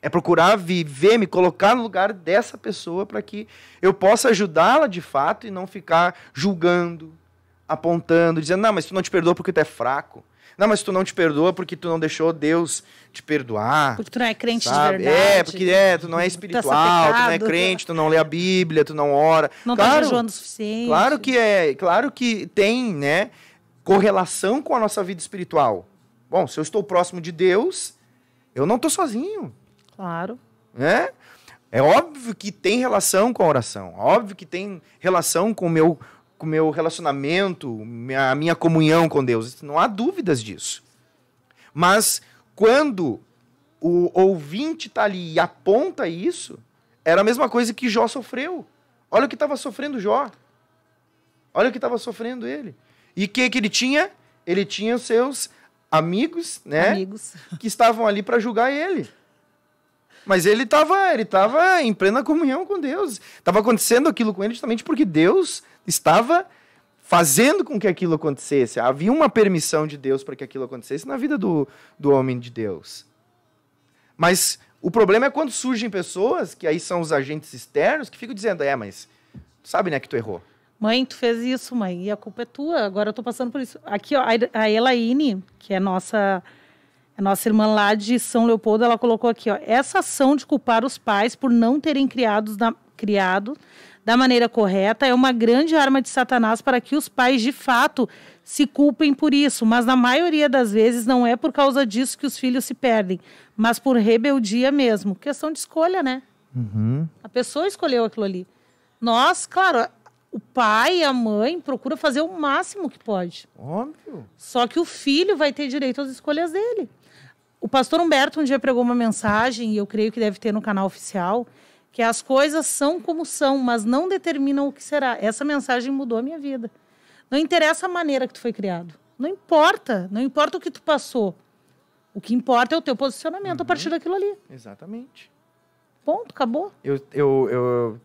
É procurar viver, me colocar no lugar dessa pessoa para que eu possa ajudá-la de fato e não ficar julgando, apontando, dizendo: "Não, mas tu não te perdoa porque tu é fraco". Não, mas tu não te perdoa porque tu não deixou Deus te perdoar. Porque tu não é crente sabe? de é, verdade. É, porque é, tu não é tá espiritual, tu, tu não é crente, tu não lê a Bíblia, tu não ora. Não tá claro, tá jejuando o suficiente. Claro que é, claro que tem, né, correlação com a nossa vida espiritual. Bom, se eu estou próximo de Deus, eu não estou sozinho. Claro. Né? É óbvio que tem relação com a oração, óbvio que tem relação com o meu com o meu relacionamento, a minha comunhão com Deus. Não há dúvidas disso. Mas quando o ouvinte está ali e aponta isso, era a mesma coisa que Jó sofreu. Olha o que estava sofrendo Jó. Olha o que estava sofrendo ele. E o que, que ele tinha? Ele tinha seus amigos, né? Amigos. Que estavam ali para julgar ele. Mas ele estava ele tava em plena comunhão com Deus. Estava acontecendo aquilo com ele justamente porque Deus estava fazendo com que aquilo acontecesse. Havia uma permissão de Deus para que aquilo acontecesse na vida do, do homem de Deus. Mas o problema é quando surgem pessoas, que aí são os agentes externos, que ficam dizendo: é, mas sabe né que tu errou. Mãe, tu fez isso, mãe, e a culpa é tua. Agora eu tô passando por isso. Aqui, ó, a Elaine, que é nossa a é nossa irmã lá de São Leopoldo, ela colocou aqui, ó, essa ação de culpar os pais por não terem criados na, criado da maneira correta é uma grande arma de Satanás para que os pais, de fato, se culpem por isso. Mas na maioria das vezes não é por causa disso que os filhos se perdem, mas por rebeldia mesmo. Questão de escolha, né? Uhum. A pessoa escolheu aquilo ali. Nós, claro, o pai e a mãe procura fazer o máximo que pode. Óbvio. Só que o filho vai ter direito às escolhas dele. O pastor Humberto um dia pregou uma mensagem, e eu creio que deve ter no canal oficial, que as coisas são como são, mas não determinam o que será. Essa mensagem mudou a minha vida. Não interessa a maneira que tu foi criado. Não importa, não importa o que tu passou. O que importa é o teu posicionamento uhum. a partir daquilo ali. Exatamente. Ponto, acabou. Eu, eu, eu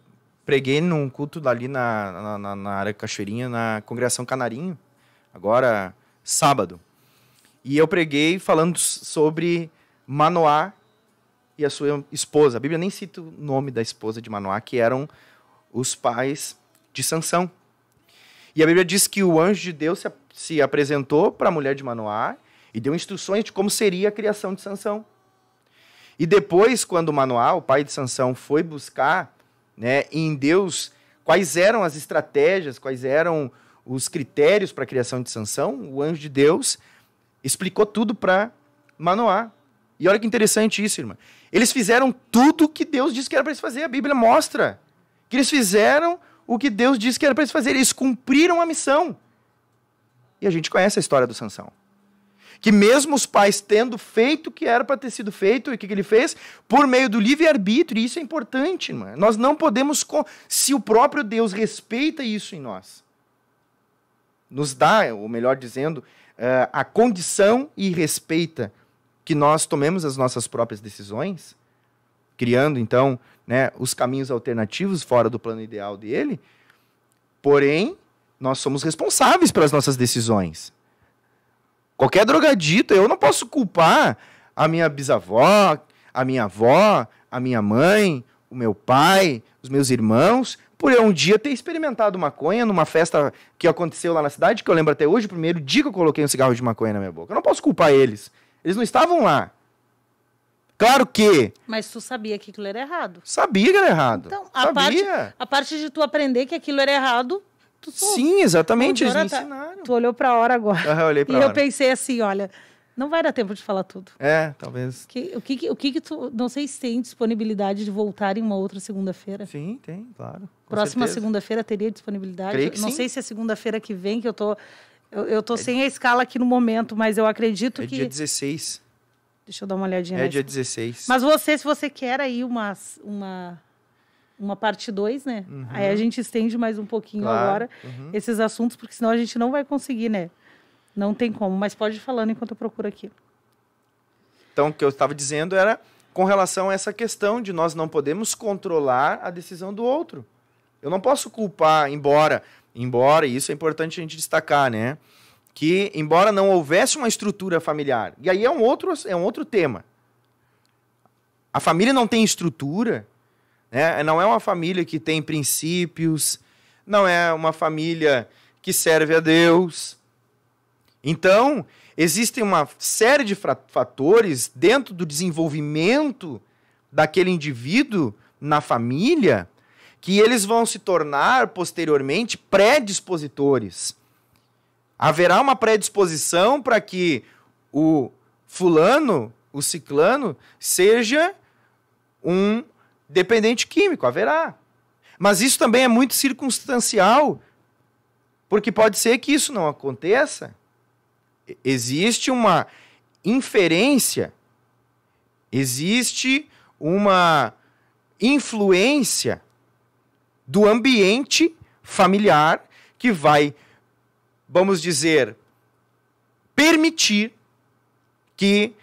preguei num culto ali na, na, na área Cachoeirinha, na Congregação Canarinho, agora sábado. E eu preguei falando sobre Manoá e a sua esposa. A Bíblia nem cita o nome da esposa de Manoá, que eram os pais de Sansão. E a Bíblia diz que o anjo de Deus se, apresentou para a mulher de Manoá e deu instruções de como seria a criação de Sansão. E depois, quando Manoá, o pai de Sansão, foi buscar né, em Deus quais eram as estratégias, quais eram os critérios para a criação de Sansão, o anjo de Deus explicou tudo para Manoá. E olha que interessante isso, irmã. Eles fizeram tudo o que Deus disse que era para eles fazer. A Bíblia mostra que eles fizeram o que Deus disse que era para eles fazer. Eles cumpriram a missão. E a gente conhece a história do Sansão. Que mesmo os pais tendo feito o que era para ter sido feito, e o que, que ele fez? Por meio do livre-arbítrio, e isso é importante, irmã. Nós não podemos, se o próprio Deus respeita isso em nós, nos dá, ou melhor dizendo, eh, a condição e respeita que nós tomemos as nossas próprias decisões, criando então né, os caminhos alternativos fora do plano ideal dele, porém, nós somos responsáveis pelas nossas decisões. Qualquer drogadito, eu não posso culpar a minha bisavó, a minha avó, a minha mãe, o meu pai, os meus irmãos, por eu um dia ter experimentado maconha numa festa que aconteceu lá na cidade, que eu lembro até hoje, o primeiro dia que eu coloquei um cigarro de maconha na minha boca. Eu não posso culpar eles. Eles não estavam lá. Claro que. Mas tu sabia que aquilo era errado. Sabia que era errado. Então, a, sabia. Parte, a parte de tu aprender que aquilo era errado, tu Sim, exatamente. Eles me tá... ensinaram. Tu olhou pra hora agora. eu olhei pra e hora. eu pensei assim: olha, não vai dar tempo de falar tudo. É, talvez. Que, o que, o que, que tu. Não sei se tem disponibilidade de voltar em uma outra segunda-feira. Sim, tem, claro. Próxima segunda-feira teria disponibilidade. não sim. sei se é segunda-feira que vem, que eu tô. Eu, eu tô é, sem a escala aqui no momento, mas eu acredito é que. É dia 16. Deixa eu dar uma olhadinha. É dia 16. Mas você, se você quer aí uma, uma, uma parte 2, né? Uhum. Aí a gente estende mais um pouquinho claro. agora uhum. esses assuntos, porque senão a gente não vai conseguir, né? Não tem como. Mas pode ir falando enquanto eu procuro aqui. Então, o que eu estava dizendo era com relação a essa questão de nós não podemos controlar a decisão do outro. Eu não posso culpar, embora embora, e isso é importante a gente destacar, né? Que embora não houvesse uma estrutura familiar, e aí é um outro, é um outro tema. A família não tem estrutura, né? não é uma família que tem princípios, não é uma família que serve a Deus. Então, existem uma série de fatores dentro do desenvolvimento daquele indivíduo na família que eles vão se tornar posteriormente predispositores. Haverá uma predisposição para que o fulano, o ciclano, seja um dependente químico, haverá. Mas isso também é muito circunstancial, porque pode ser que isso não aconteça. Existe uma inferência, existe uma influência do ambiente familiar que vai, vamos dizer, permitir que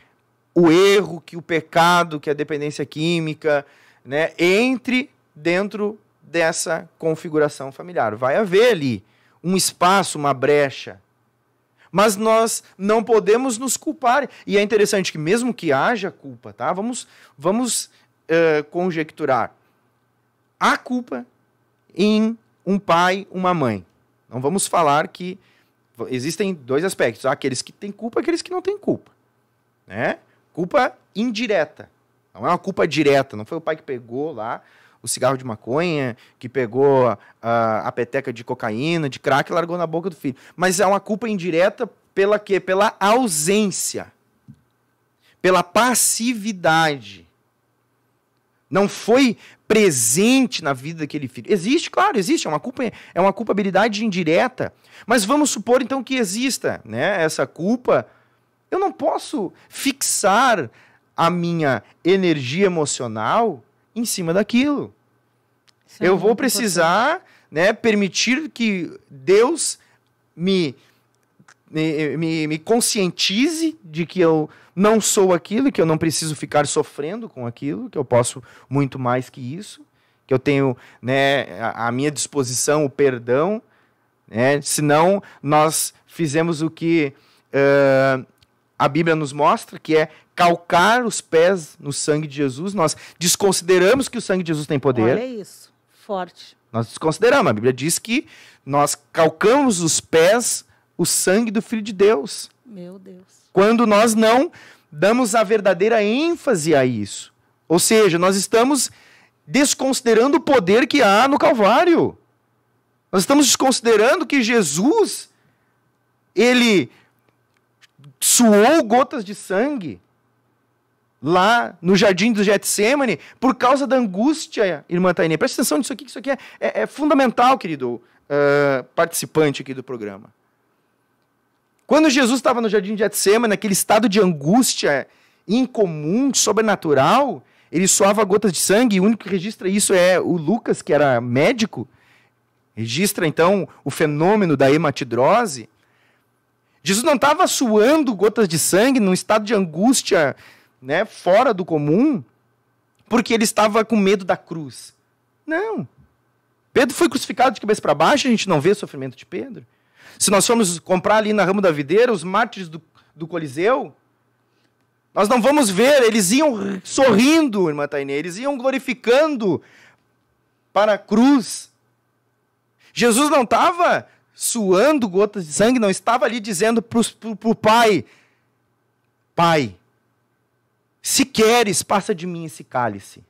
o erro, que o pecado, que a dependência química, né, entre dentro dessa configuração familiar. Vai haver ali um espaço, uma brecha. Mas nós não podemos nos culpar. E é interessante que, mesmo que haja culpa, tá? Vamos, vamos uh, conjecturar. a culpa em um pai, uma mãe. Não vamos falar que existem dois aspectos, aqueles que têm culpa e aqueles que não têm culpa, né? Culpa indireta. Não é uma culpa direta, não foi o pai que pegou lá o cigarro de maconha, que pegou a, a peteca de cocaína, de crack e largou na boca do filho. Mas é uma culpa indireta pela quê? Pela ausência, pela passividade não foi presente na vida daquele filho. Existe, claro, existe, é uma culpa, é uma culpabilidade indireta, mas vamos supor então que exista, né, essa culpa. Eu não posso fixar a minha energia emocional em cima daquilo. É eu vou precisar, né, permitir que Deus me me, me, me conscientize de que eu não sou aquilo, que eu não preciso ficar sofrendo com aquilo, que eu posso muito mais que isso, que eu tenho né, à minha disposição o perdão. Né? Senão, nós fizemos o que uh, a Bíblia nos mostra, que é calcar os pés no sangue de Jesus. Nós desconsideramos que o sangue de Jesus tem poder. Olha isso, forte. Nós desconsideramos. A Bíblia diz que nós calcamos os pés o sangue do Filho de Deus. Meu Deus quando nós não damos a verdadeira ênfase a isso. Ou seja, nós estamos desconsiderando o poder que há no Calvário. Nós estamos desconsiderando que Jesus, ele suou gotas de sangue lá no jardim do Getsemane por causa da angústia, irmã Tainé. Presta atenção nisso aqui, que isso aqui é, é, é fundamental, querido uh, participante aqui do programa. Quando Jesus estava no jardim de Getsemane, naquele estado de angústia incomum, sobrenatural, ele soava gotas de sangue, e o único que registra isso é o Lucas, que era médico, registra então o fenômeno da hematidrose. Jesus não estava suando gotas de sangue num estado de angústia, né, fora do comum, porque ele estava com medo da cruz. Não. Pedro foi crucificado de cabeça para baixo, a gente não vê o sofrimento de Pedro. Se nós formos comprar ali na Ramo da Videira os mártires do, do Coliseu, nós não vamos ver, eles iam sorrindo, irmã Tainê, eles iam glorificando para a cruz. Jesus não estava suando gotas de sangue, não estava ali dizendo para o pai: Pai, se queres, passa de mim esse cálice.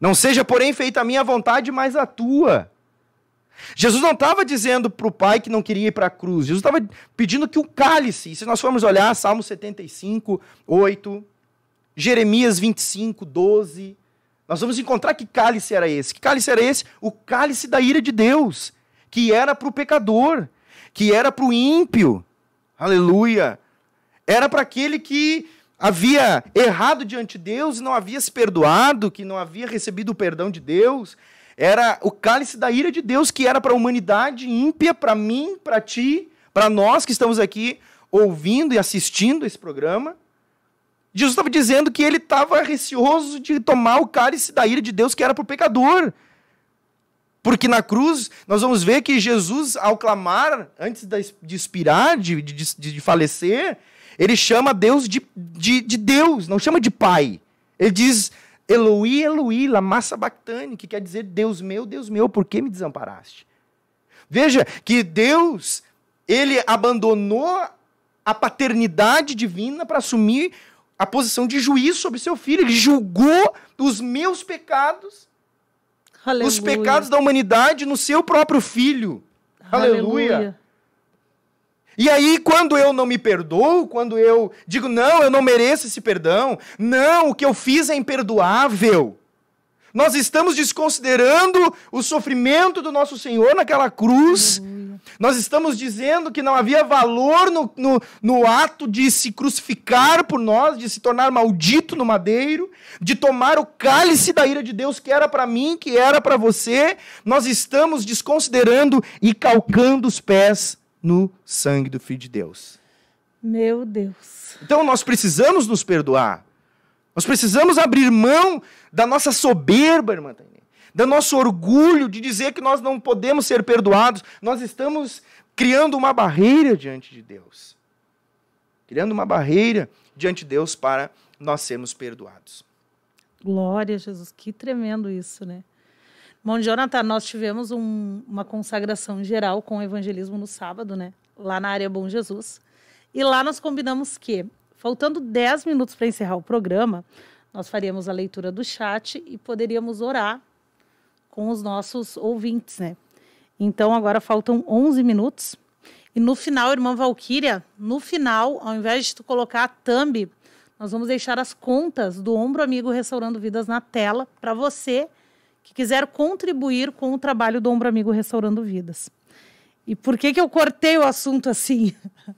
Não seja, porém, feita a minha vontade, mas a tua. Jesus não estava dizendo para o pai que não queria ir para a cruz. Jesus estava pedindo que o cálice. E se nós formos olhar Salmo 75, 8, Jeremias 25, 12, nós vamos encontrar que cálice era esse. Que cálice era esse? O cálice da ira de Deus, que era para o pecador, que era para o ímpio. Aleluia! Era para aquele que havia errado diante de Deus e não havia se perdoado, que não havia recebido o perdão de Deus era o cálice da ira de Deus que era para a humanidade ímpia, para mim, para ti, para nós que estamos aqui ouvindo e assistindo esse programa. Jesus estava dizendo que ele estava receoso de tomar o cálice da ira de Deus que era para o pecador. Porque na cruz nós vamos ver que Jesus, ao clamar, antes de expirar, de, de, de falecer, ele chama Deus de, de, de Deus, não chama de Pai. Ele diz: Eloí, Eloí, lamassa Bactani, que quer dizer Deus meu, Deus meu, por que me desamparaste? Veja que Deus, ele abandonou a paternidade divina para assumir a posição de juiz sobre seu filho, ele julgou os meus pecados, Aleluia. os pecados da humanidade no seu próprio filho. Aleluia. Aleluia. E aí, quando eu não me perdoo, quando eu digo, não, eu não mereço esse perdão, não, o que eu fiz é imperdoável. Nós estamos desconsiderando o sofrimento do nosso Senhor naquela cruz. Nós estamos dizendo que não havia valor no, no, no, ato de se crucificar por nós, de se tornar maldito no madeiro, de tomar o cálice da ira de Deus que era para mim, que era para você. Nós estamos desconsiderando e calcando os pés no sangue do Filho de Deus. Meu Deus. Então nós precisamos nos perdoar. Nós precisamos abrir mão da nossa soberba, irmã Tainê, do nosso orgulho de dizer que nós não podemos ser perdoados. Nós estamos criando uma barreira diante de Deus. Criando uma barreira diante de Deus para nós sermos perdoados. Glória a Jesus, que tremendo isso, né? Bom, Jonathan, nós tivemos um, uma consagração geral com o evangelismo no sábado, né? Lá na área Bom Jesus. E lá nós combinamos que, faltando 10 minutos para encerrar o programa, nós faríamos a leitura do chat e poderíamos orar com os nossos ouvintes, né? Então, agora faltam 11 minutos. E no final, irmã Valquíria, no final, ao invés de tu colocar a thumb, nós vamos deixar as contas do Ombro Amigo Restaurando Vidas na tela para você que quiser contribuir com o trabalho do Ombro Amigo Restaurando Vidas. E por que, que eu cortei o assunto assim?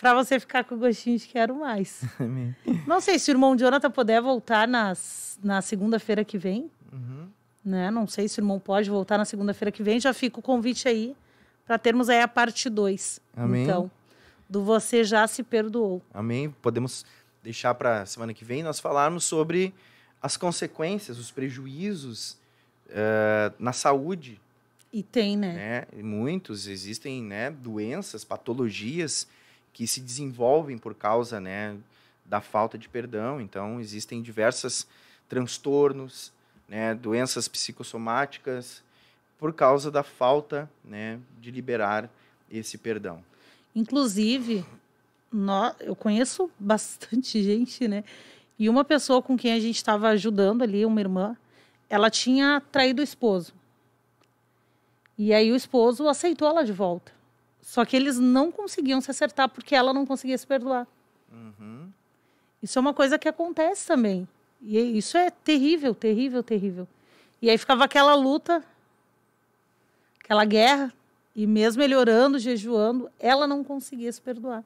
para você ficar com o gostinho de quero mais. É Não sei se o irmão Jonathan puder voltar nas, na segunda-feira que vem. Uhum. Né? Não sei se o irmão pode voltar na segunda-feira que vem. Já fica o convite aí para termos aí a parte 2. Amém. Então, do Você Já Se Perdoou. Amém. Podemos deixar para semana que vem nós falarmos sobre as consequências, os prejuízos uh, na saúde. E tem, né? né? Muitos existem, né? Doenças, patologias que se desenvolvem por causa, né? Da falta de perdão. Então existem diversas transtornos, né? Doenças psicossomáticas por causa da falta, né? De liberar esse perdão. Inclusive, nós, eu conheço bastante gente, né? E uma pessoa com quem a gente estava ajudando ali, uma irmã, ela tinha traído o esposo. E aí o esposo aceitou ela de volta. Só que eles não conseguiam se acertar porque ela não conseguia se perdoar. Uhum. Isso é uma coisa que acontece também. E é, isso é terrível, terrível, terrível. E aí ficava aquela luta, aquela guerra. E mesmo ele orando, jejuando, ela não conseguia se perdoar.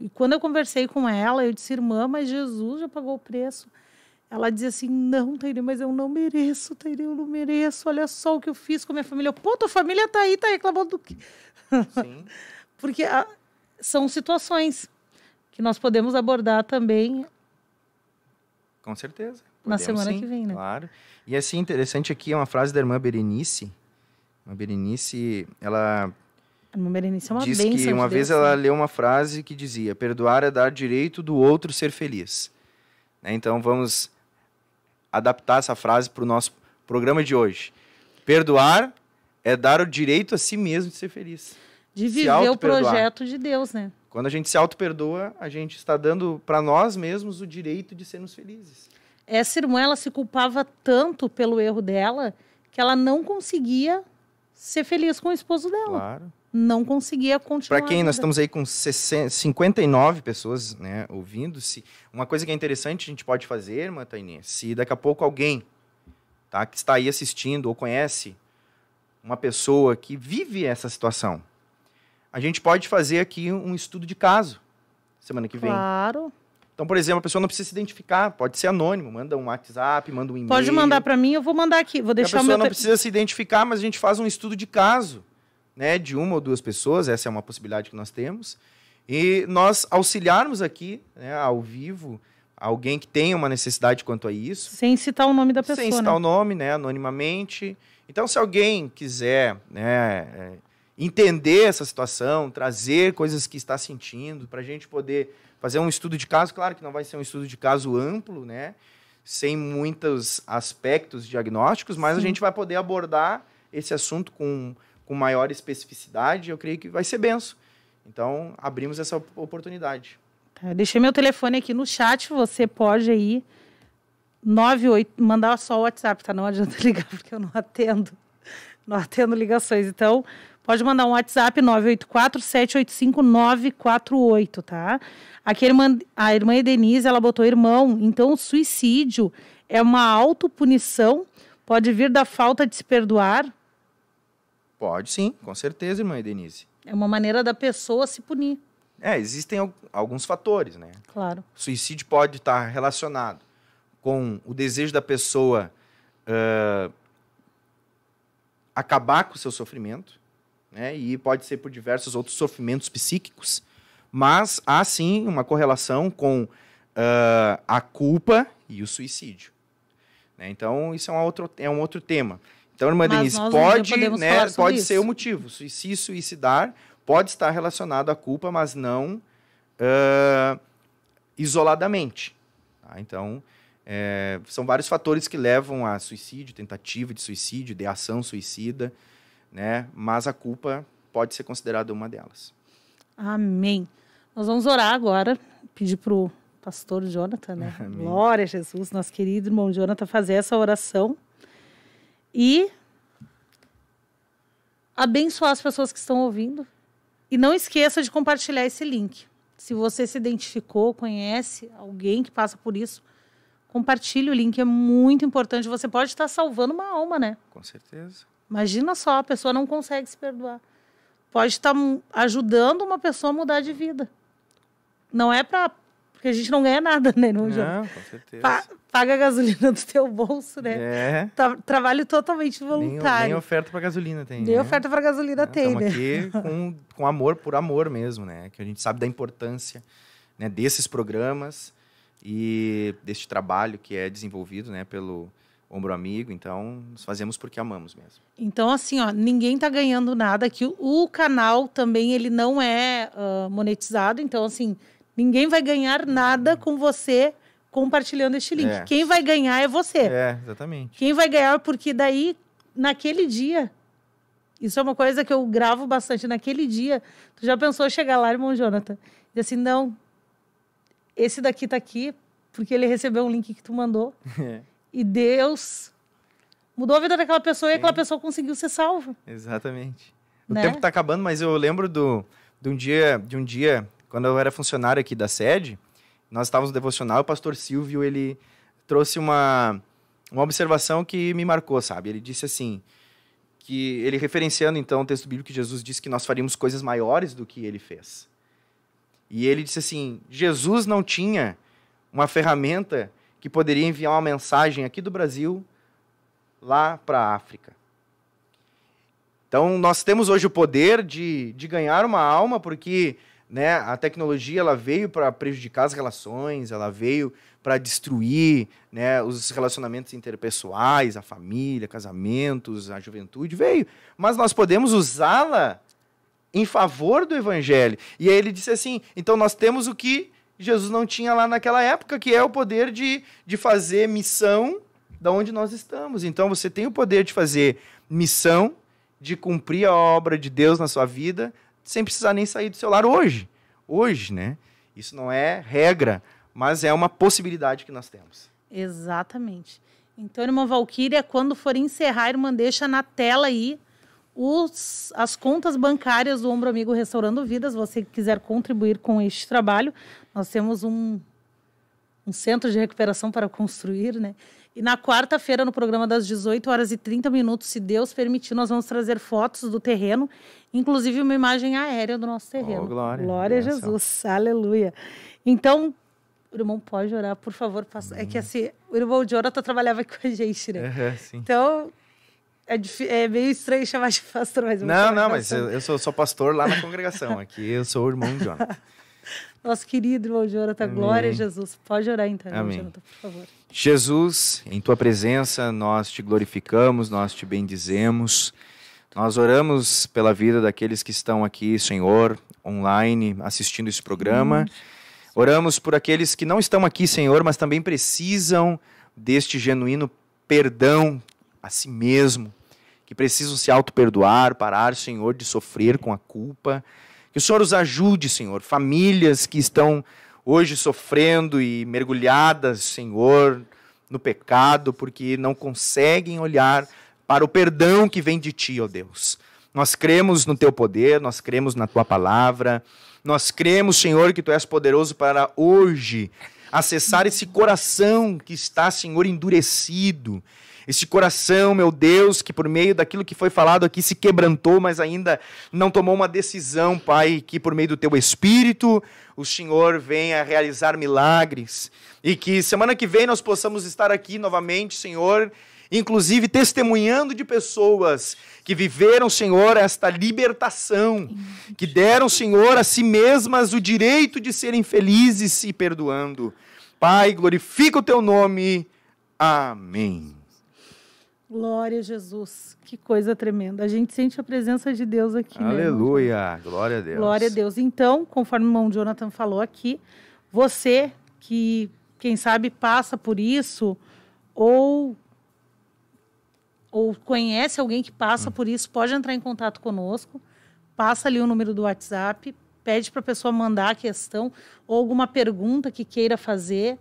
E quando eu conversei com ela, eu disse, irmã, mas Jesus já pagou o preço. Ela dizia assim: Não, Tairê, mas eu não mereço, Tairê, eu não mereço. Olha só o que eu fiz com a minha família. Pô, tua família tá aí, tá reclamando do quê? Sim. Porque a, ah, são situações que nós podemos abordar também. Com certeza. Podemos, na semana sim, que vem, né? Claro. E é, assim, interessante aqui é uma frase da irmã Berenice. A Berenice, ela é uma Diz que uma de Deus, vez né? ela leu uma frase que dizia: Perdoar é dar direito do outro ser feliz. Né? Então vamos adaptar essa frase para o nosso programa de hoje. Perdoar é dar o direito a si mesmo de ser feliz. De viver o projeto de Deus, né? Quando a gente se auto-perdoa, a gente está dando para nós mesmos o direito de sermos felizes. Essa irmã, ela se culpava tanto pelo erro dela que ela não conseguia ser feliz com o esposo dela. Claro não conseguia continuar. Para quem nós estamos aí com 60, 59 pessoas né, ouvindo-se, uma coisa que é interessante a gente pode fazer, Matainê, se daqui a pouco alguém tá, que está aí assistindo ou conhece uma pessoa que vive essa situação, a gente pode fazer aqui um estudo de caso semana que vem. Claro. Então, por exemplo, a pessoa não precisa se identificar, pode ser anônimo, manda um WhatsApp, manda um e-mail. Pode mandar para mim, eu vou mandar aqui, vou deixar a pessoa meu... não precisa se identificar, mas a gente faz um estudo de caso né, de uma ou duas pessoas, essa é uma possibilidade que nós temos, e nós auxiliarmos aqui, né, ao vivo, alguém que tenha uma necessidade quanto a isso. Sem citar o nome da pessoa. Sem citar né? o nome, né, anonimamente. Então, se alguém quiser né, é, entender essa situação, trazer coisas que está sentindo, para a gente poder fazer um estudo de caso, claro que não vai ser um estudo de caso amplo, né? Sem muitos aspectos diagnósticos, mas Sim. a gente vai poder abordar esse assunto com com maior especificidade, eu creio que vai ser benção. Então, abrimos essa oportunidade. Tá, deixei meu telefone aqui no chat, você pode aí 98, mandar só o WhatsApp, tá? Não adianta ligar porque eu não atendo. Não atendo ligações. Então, pode mandar um WhatsApp 984-785-948, tá? Aqui a irmã, a irmã Edenise, ela botou irmão. Então, o suicídio é uma autopunição, pode vir da falta de se perdoar, Pode sim, com certeza, irmã Denise. É uma maneira da pessoa se punir. É, existem alguns fatores, né? Claro. O suicídio pode estar relacionado com o desejo da pessoa uh, acabar com o seu sofrimento, né? E pode ser por diversos outros sofrimentos psíquicos, mas há sim uma correlação com uh, a culpa e o suicídio. Né? Então, isso é um outro, é um outro tema. Então, irmã Mas Denise, pode, né, pode isso. ser o motivo. Se, se suicidar pode estar relacionado à culpa, mas não uh, isoladamente. Tá? Então, é, são vários fatores que levam a suicídio, tentativa de suicídio, de ação suicida, né? mas a culpa pode ser considerada uma delas. Amém. Nós vamos orar agora, pedir para o pastor Jonathan, né? Amém. Glória a Jesus, nosso querido irmão Jonathan, fazer essa oração e abençoar as pessoas que estão ouvindo. E não esqueça de compartilhar esse link. Se você se identificou, conhece alguém que passa por isso, compartilhe o link, é muito importante. Você pode estar salvando uma alma, né? Com certeza. Imagina só, a pessoa não consegue se perdoar. Pode estar ajudando uma pessoa a mudar de vida. Não é para porque a gente não ganha nada, né, não, jogo. com certeza. Pa paga a gasolina do teu bolso, né? É. trabalho totalmente voluntário. Nem, nem oferta para gasolina tem. Nem né? oferta para gasolina é, tem, né? aqui com, com amor por amor mesmo, né? Que a gente sabe da importância né, desses programas e deste trabalho que é desenvolvido, né, pelo Ombro Amigo. Então, nós fazemos porque amamos mesmo. Então, assim, ó, ninguém tá ganhando nada aqui. O canal também, ele não é uh, monetizado. Então, assim, Ninguém vai ganhar nada com você compartilhando este link. É. Quem vai ganhar é você. É, exatamente. Quem vai ganhar, porque daí, naquele dia, isso é uma coisa que eu gravo bastante. Naquele dia, tu já pensou chegar lá, irmão Jonathan? E assim, não, esse daqui tá aqui porque ele recebeu um link que tu mandou. É. E Deus mudou a vida daquela pessoa Sim. e aquela pessoa conseguiu ser salva. Exatamente. O né? tempo tá acabando, mas eu lembro do, de um dia, de um dia quando eu era funcionário aqui da sede, nós estávamos no devocional, o pastor Silvio, ele trouxe uma, uma observação que me marcou, sabe? Ele disse assim, que ele referenciando então o texto bíblico que Jesus disse que nós faríamos coisas maiores do que ele fez. E ele disse assim: Jesus não tinha uma ferramenta que poderia enviar uma mensagem aqui do Brasil lá para a África. Então, nós temos hoje o poder de, de ganhar uma alma, porque né? A tecnologia ela veio para prejudicar as relações, ela veio para destruir, né, os relacionamentos interpessoais, a família, casamentos, a juventude veio, mas nós podemos usá-la em favor do evangelho. E aí ele disse assim: "Então nós temos o que Jesus não tinha lá naquela época, que é o poder de, de fazer missão da onde nós estamos. Então você tem o poder de fazer missão, de cumprir a obra de Deus na sua vida, sem precisar nem sair do celular hoje. Hoje, né? Isso não é regra, mas é uma possibilidade que nós temos. Exatamente. Então, irmã Valquíria, quando for encerrar, irmã, deixa na tela aí os, as contas bancárias do Ombro Amigo Restaurando Vidas. Você que quiser contribuir com este trabalho, nós temos um, um centro de recuperação para construir, né? E na quarta-feira, no programa das 18 horas e 30 minutos, se Deus permitir, nós vamos trazer fotos do terreno, inclusive uma imagem aérea do nosso terreno. Oh, glória. glória a Jesus. Aleluia. Então, o irmão pode orar, por favor. Passa... É que assim, o irmão de Orata tá trabalhava com a gente, né? sim. Então, é, é, meio estranho chamar de pastor, mas... Não, não, mas eu, eu sou, sou, pastor lá na congregação. Aqui eu sou o irmão de Jonathan. Nosso querido irmão Jonathan, Amém. glória a Jesus. Pode orar então, Amém. Jonathan, por favor. Jesus, em tua presença nós te glorificamos, nós te bendizemos. Nós oramos pela vida daqueles que estão aqui, Senhor, online, assistindo esse programa. Hum. Oramos por aqueles que não estão aqui, Senhor, mas também precisam deste genuíno perdão a si mesmo, que precisam se auto-perdoar, parar, Senhor, de sofrer com a culpa que o Senhor os ajude, Senhor. Famílias que estão hoje sofrendo e mergulhadas, Senhor, no pecado, porque não conseguem olhar para o perdão que vem de Ti, ó Deus. Nós cremos no Teu poder, nós cremos na Tua palavra, nós cremos, Senhor, que Tu és poderoso para hoje acessar esse coração que está, Senhor, endurecido esse coração, meu Deus, que por meio daquilo que foi falado aqui se quebrantou, mas ainda não tomou uma decisão, Pai, que por meio do teu espírito o Senhor venha realizar milagres. E que semana que vem nós possamos estar aqui novamente, Senhor, inclusive testemunhando de pessoas que viveram, Senhor, esta libertação, que deram, Senhor, a si mesmas o direito de serem felizes e se perdoando. Pai, glorifica o teu nome. Amém. Glória a Jesus. Que coisa tremenda. A gente sente a presença de Deus aqui. Né, Aleluia. Né, Glória a Deus. Glória a Deus. Então, conforme o irmão Jonathan falou aqui, você que, quem sabe, passa por isso ou ou conhece alguém que passa por isso, pode entrar em contato conosco. Passa ali o número do WhatsApp, pede para a pessoa mandar a questão ou alguma pergunta que queira fazer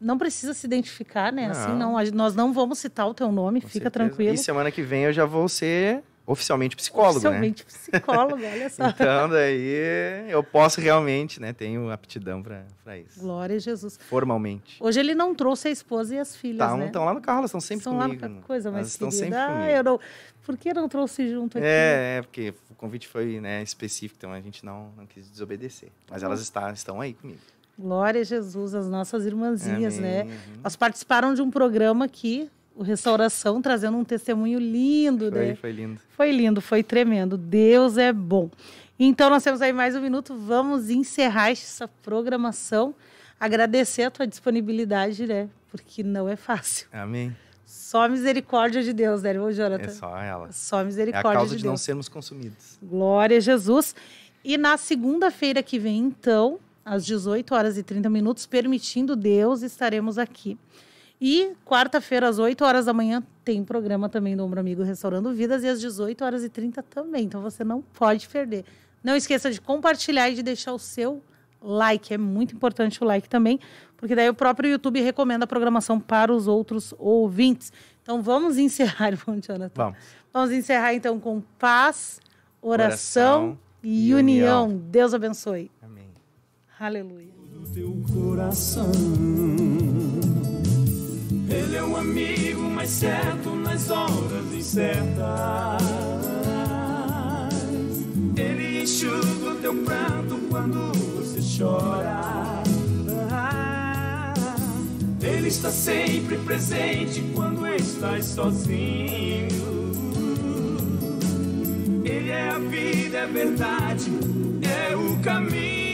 não precisa se identificar, né? Não. Assim, não, nós não vamos citar o teu nome, Com fica certeza. tranquilo. E semana que vem eu já vou ser oficialmente psicólogo, né? oficialmente né? psicólogo, olha só. então, daí eu posso realmente, né? Tenho aptidão para isso. Glória a Jesus. Formalmente. Hoje ele não trouxe a esposa e as filhas, Estão né? lá no carro, elas estão sempre estão comigo. Lá, né? coisa mais estão sempre ah, comigo. Eu não... Por que não trouxe junto aqui? É, é, porque o convite foi né, específico, então a gente não, não quis desobedecer. Mas elas tá. está, estão aí comigo. Glória a Jesus, as nossas irmãzinhas, né? Amém. né? Elas participaram de um programa aqui, o Restauração, trazendo um testemunho lindo, foi, né? Foi lindo. Foi lindo, foi tremendo. Deus é bom. Então, nós temos aí mais um minuto. Vamos encerrar essa programação. Agradecer a tua disponibilidade, né? Porque não é fácil. Amém. Só misericórdia de Deus, né, irmão Jonathan? É só ela. Só misericórdia de Deus. É a causa de, de não sermos consumidos. Glória a Jesus. E na segunda-feira que vem, então, às 18 horas e 30 minutos, permitindo Deus, estaremos aqui. E quarta-feira, às 8 horas da manhã, tem programa também do Ombro Amigo Restaurando Vidas e às 18 horas e 30 também. Então você não pode perder. Não esqueça de compartilhar e de deixar o seu like. É muito importante o like também, porque daí o próprio YouTube recomenda a programação para os outros ouvintes. Então vamos encerrar, bom, Jonathan. Vamos. Vamos encerrar então com paz, oração, oração e união. união. Deus abençoe. Aleluia. Do teu coração. Ele é um amigo mais certo nas horas incertas. Ele enxuga o teu pranto quando você chora. Ele está sempre presente quando estás sozinho. Ele é a vida, é a verdade, é o caminho.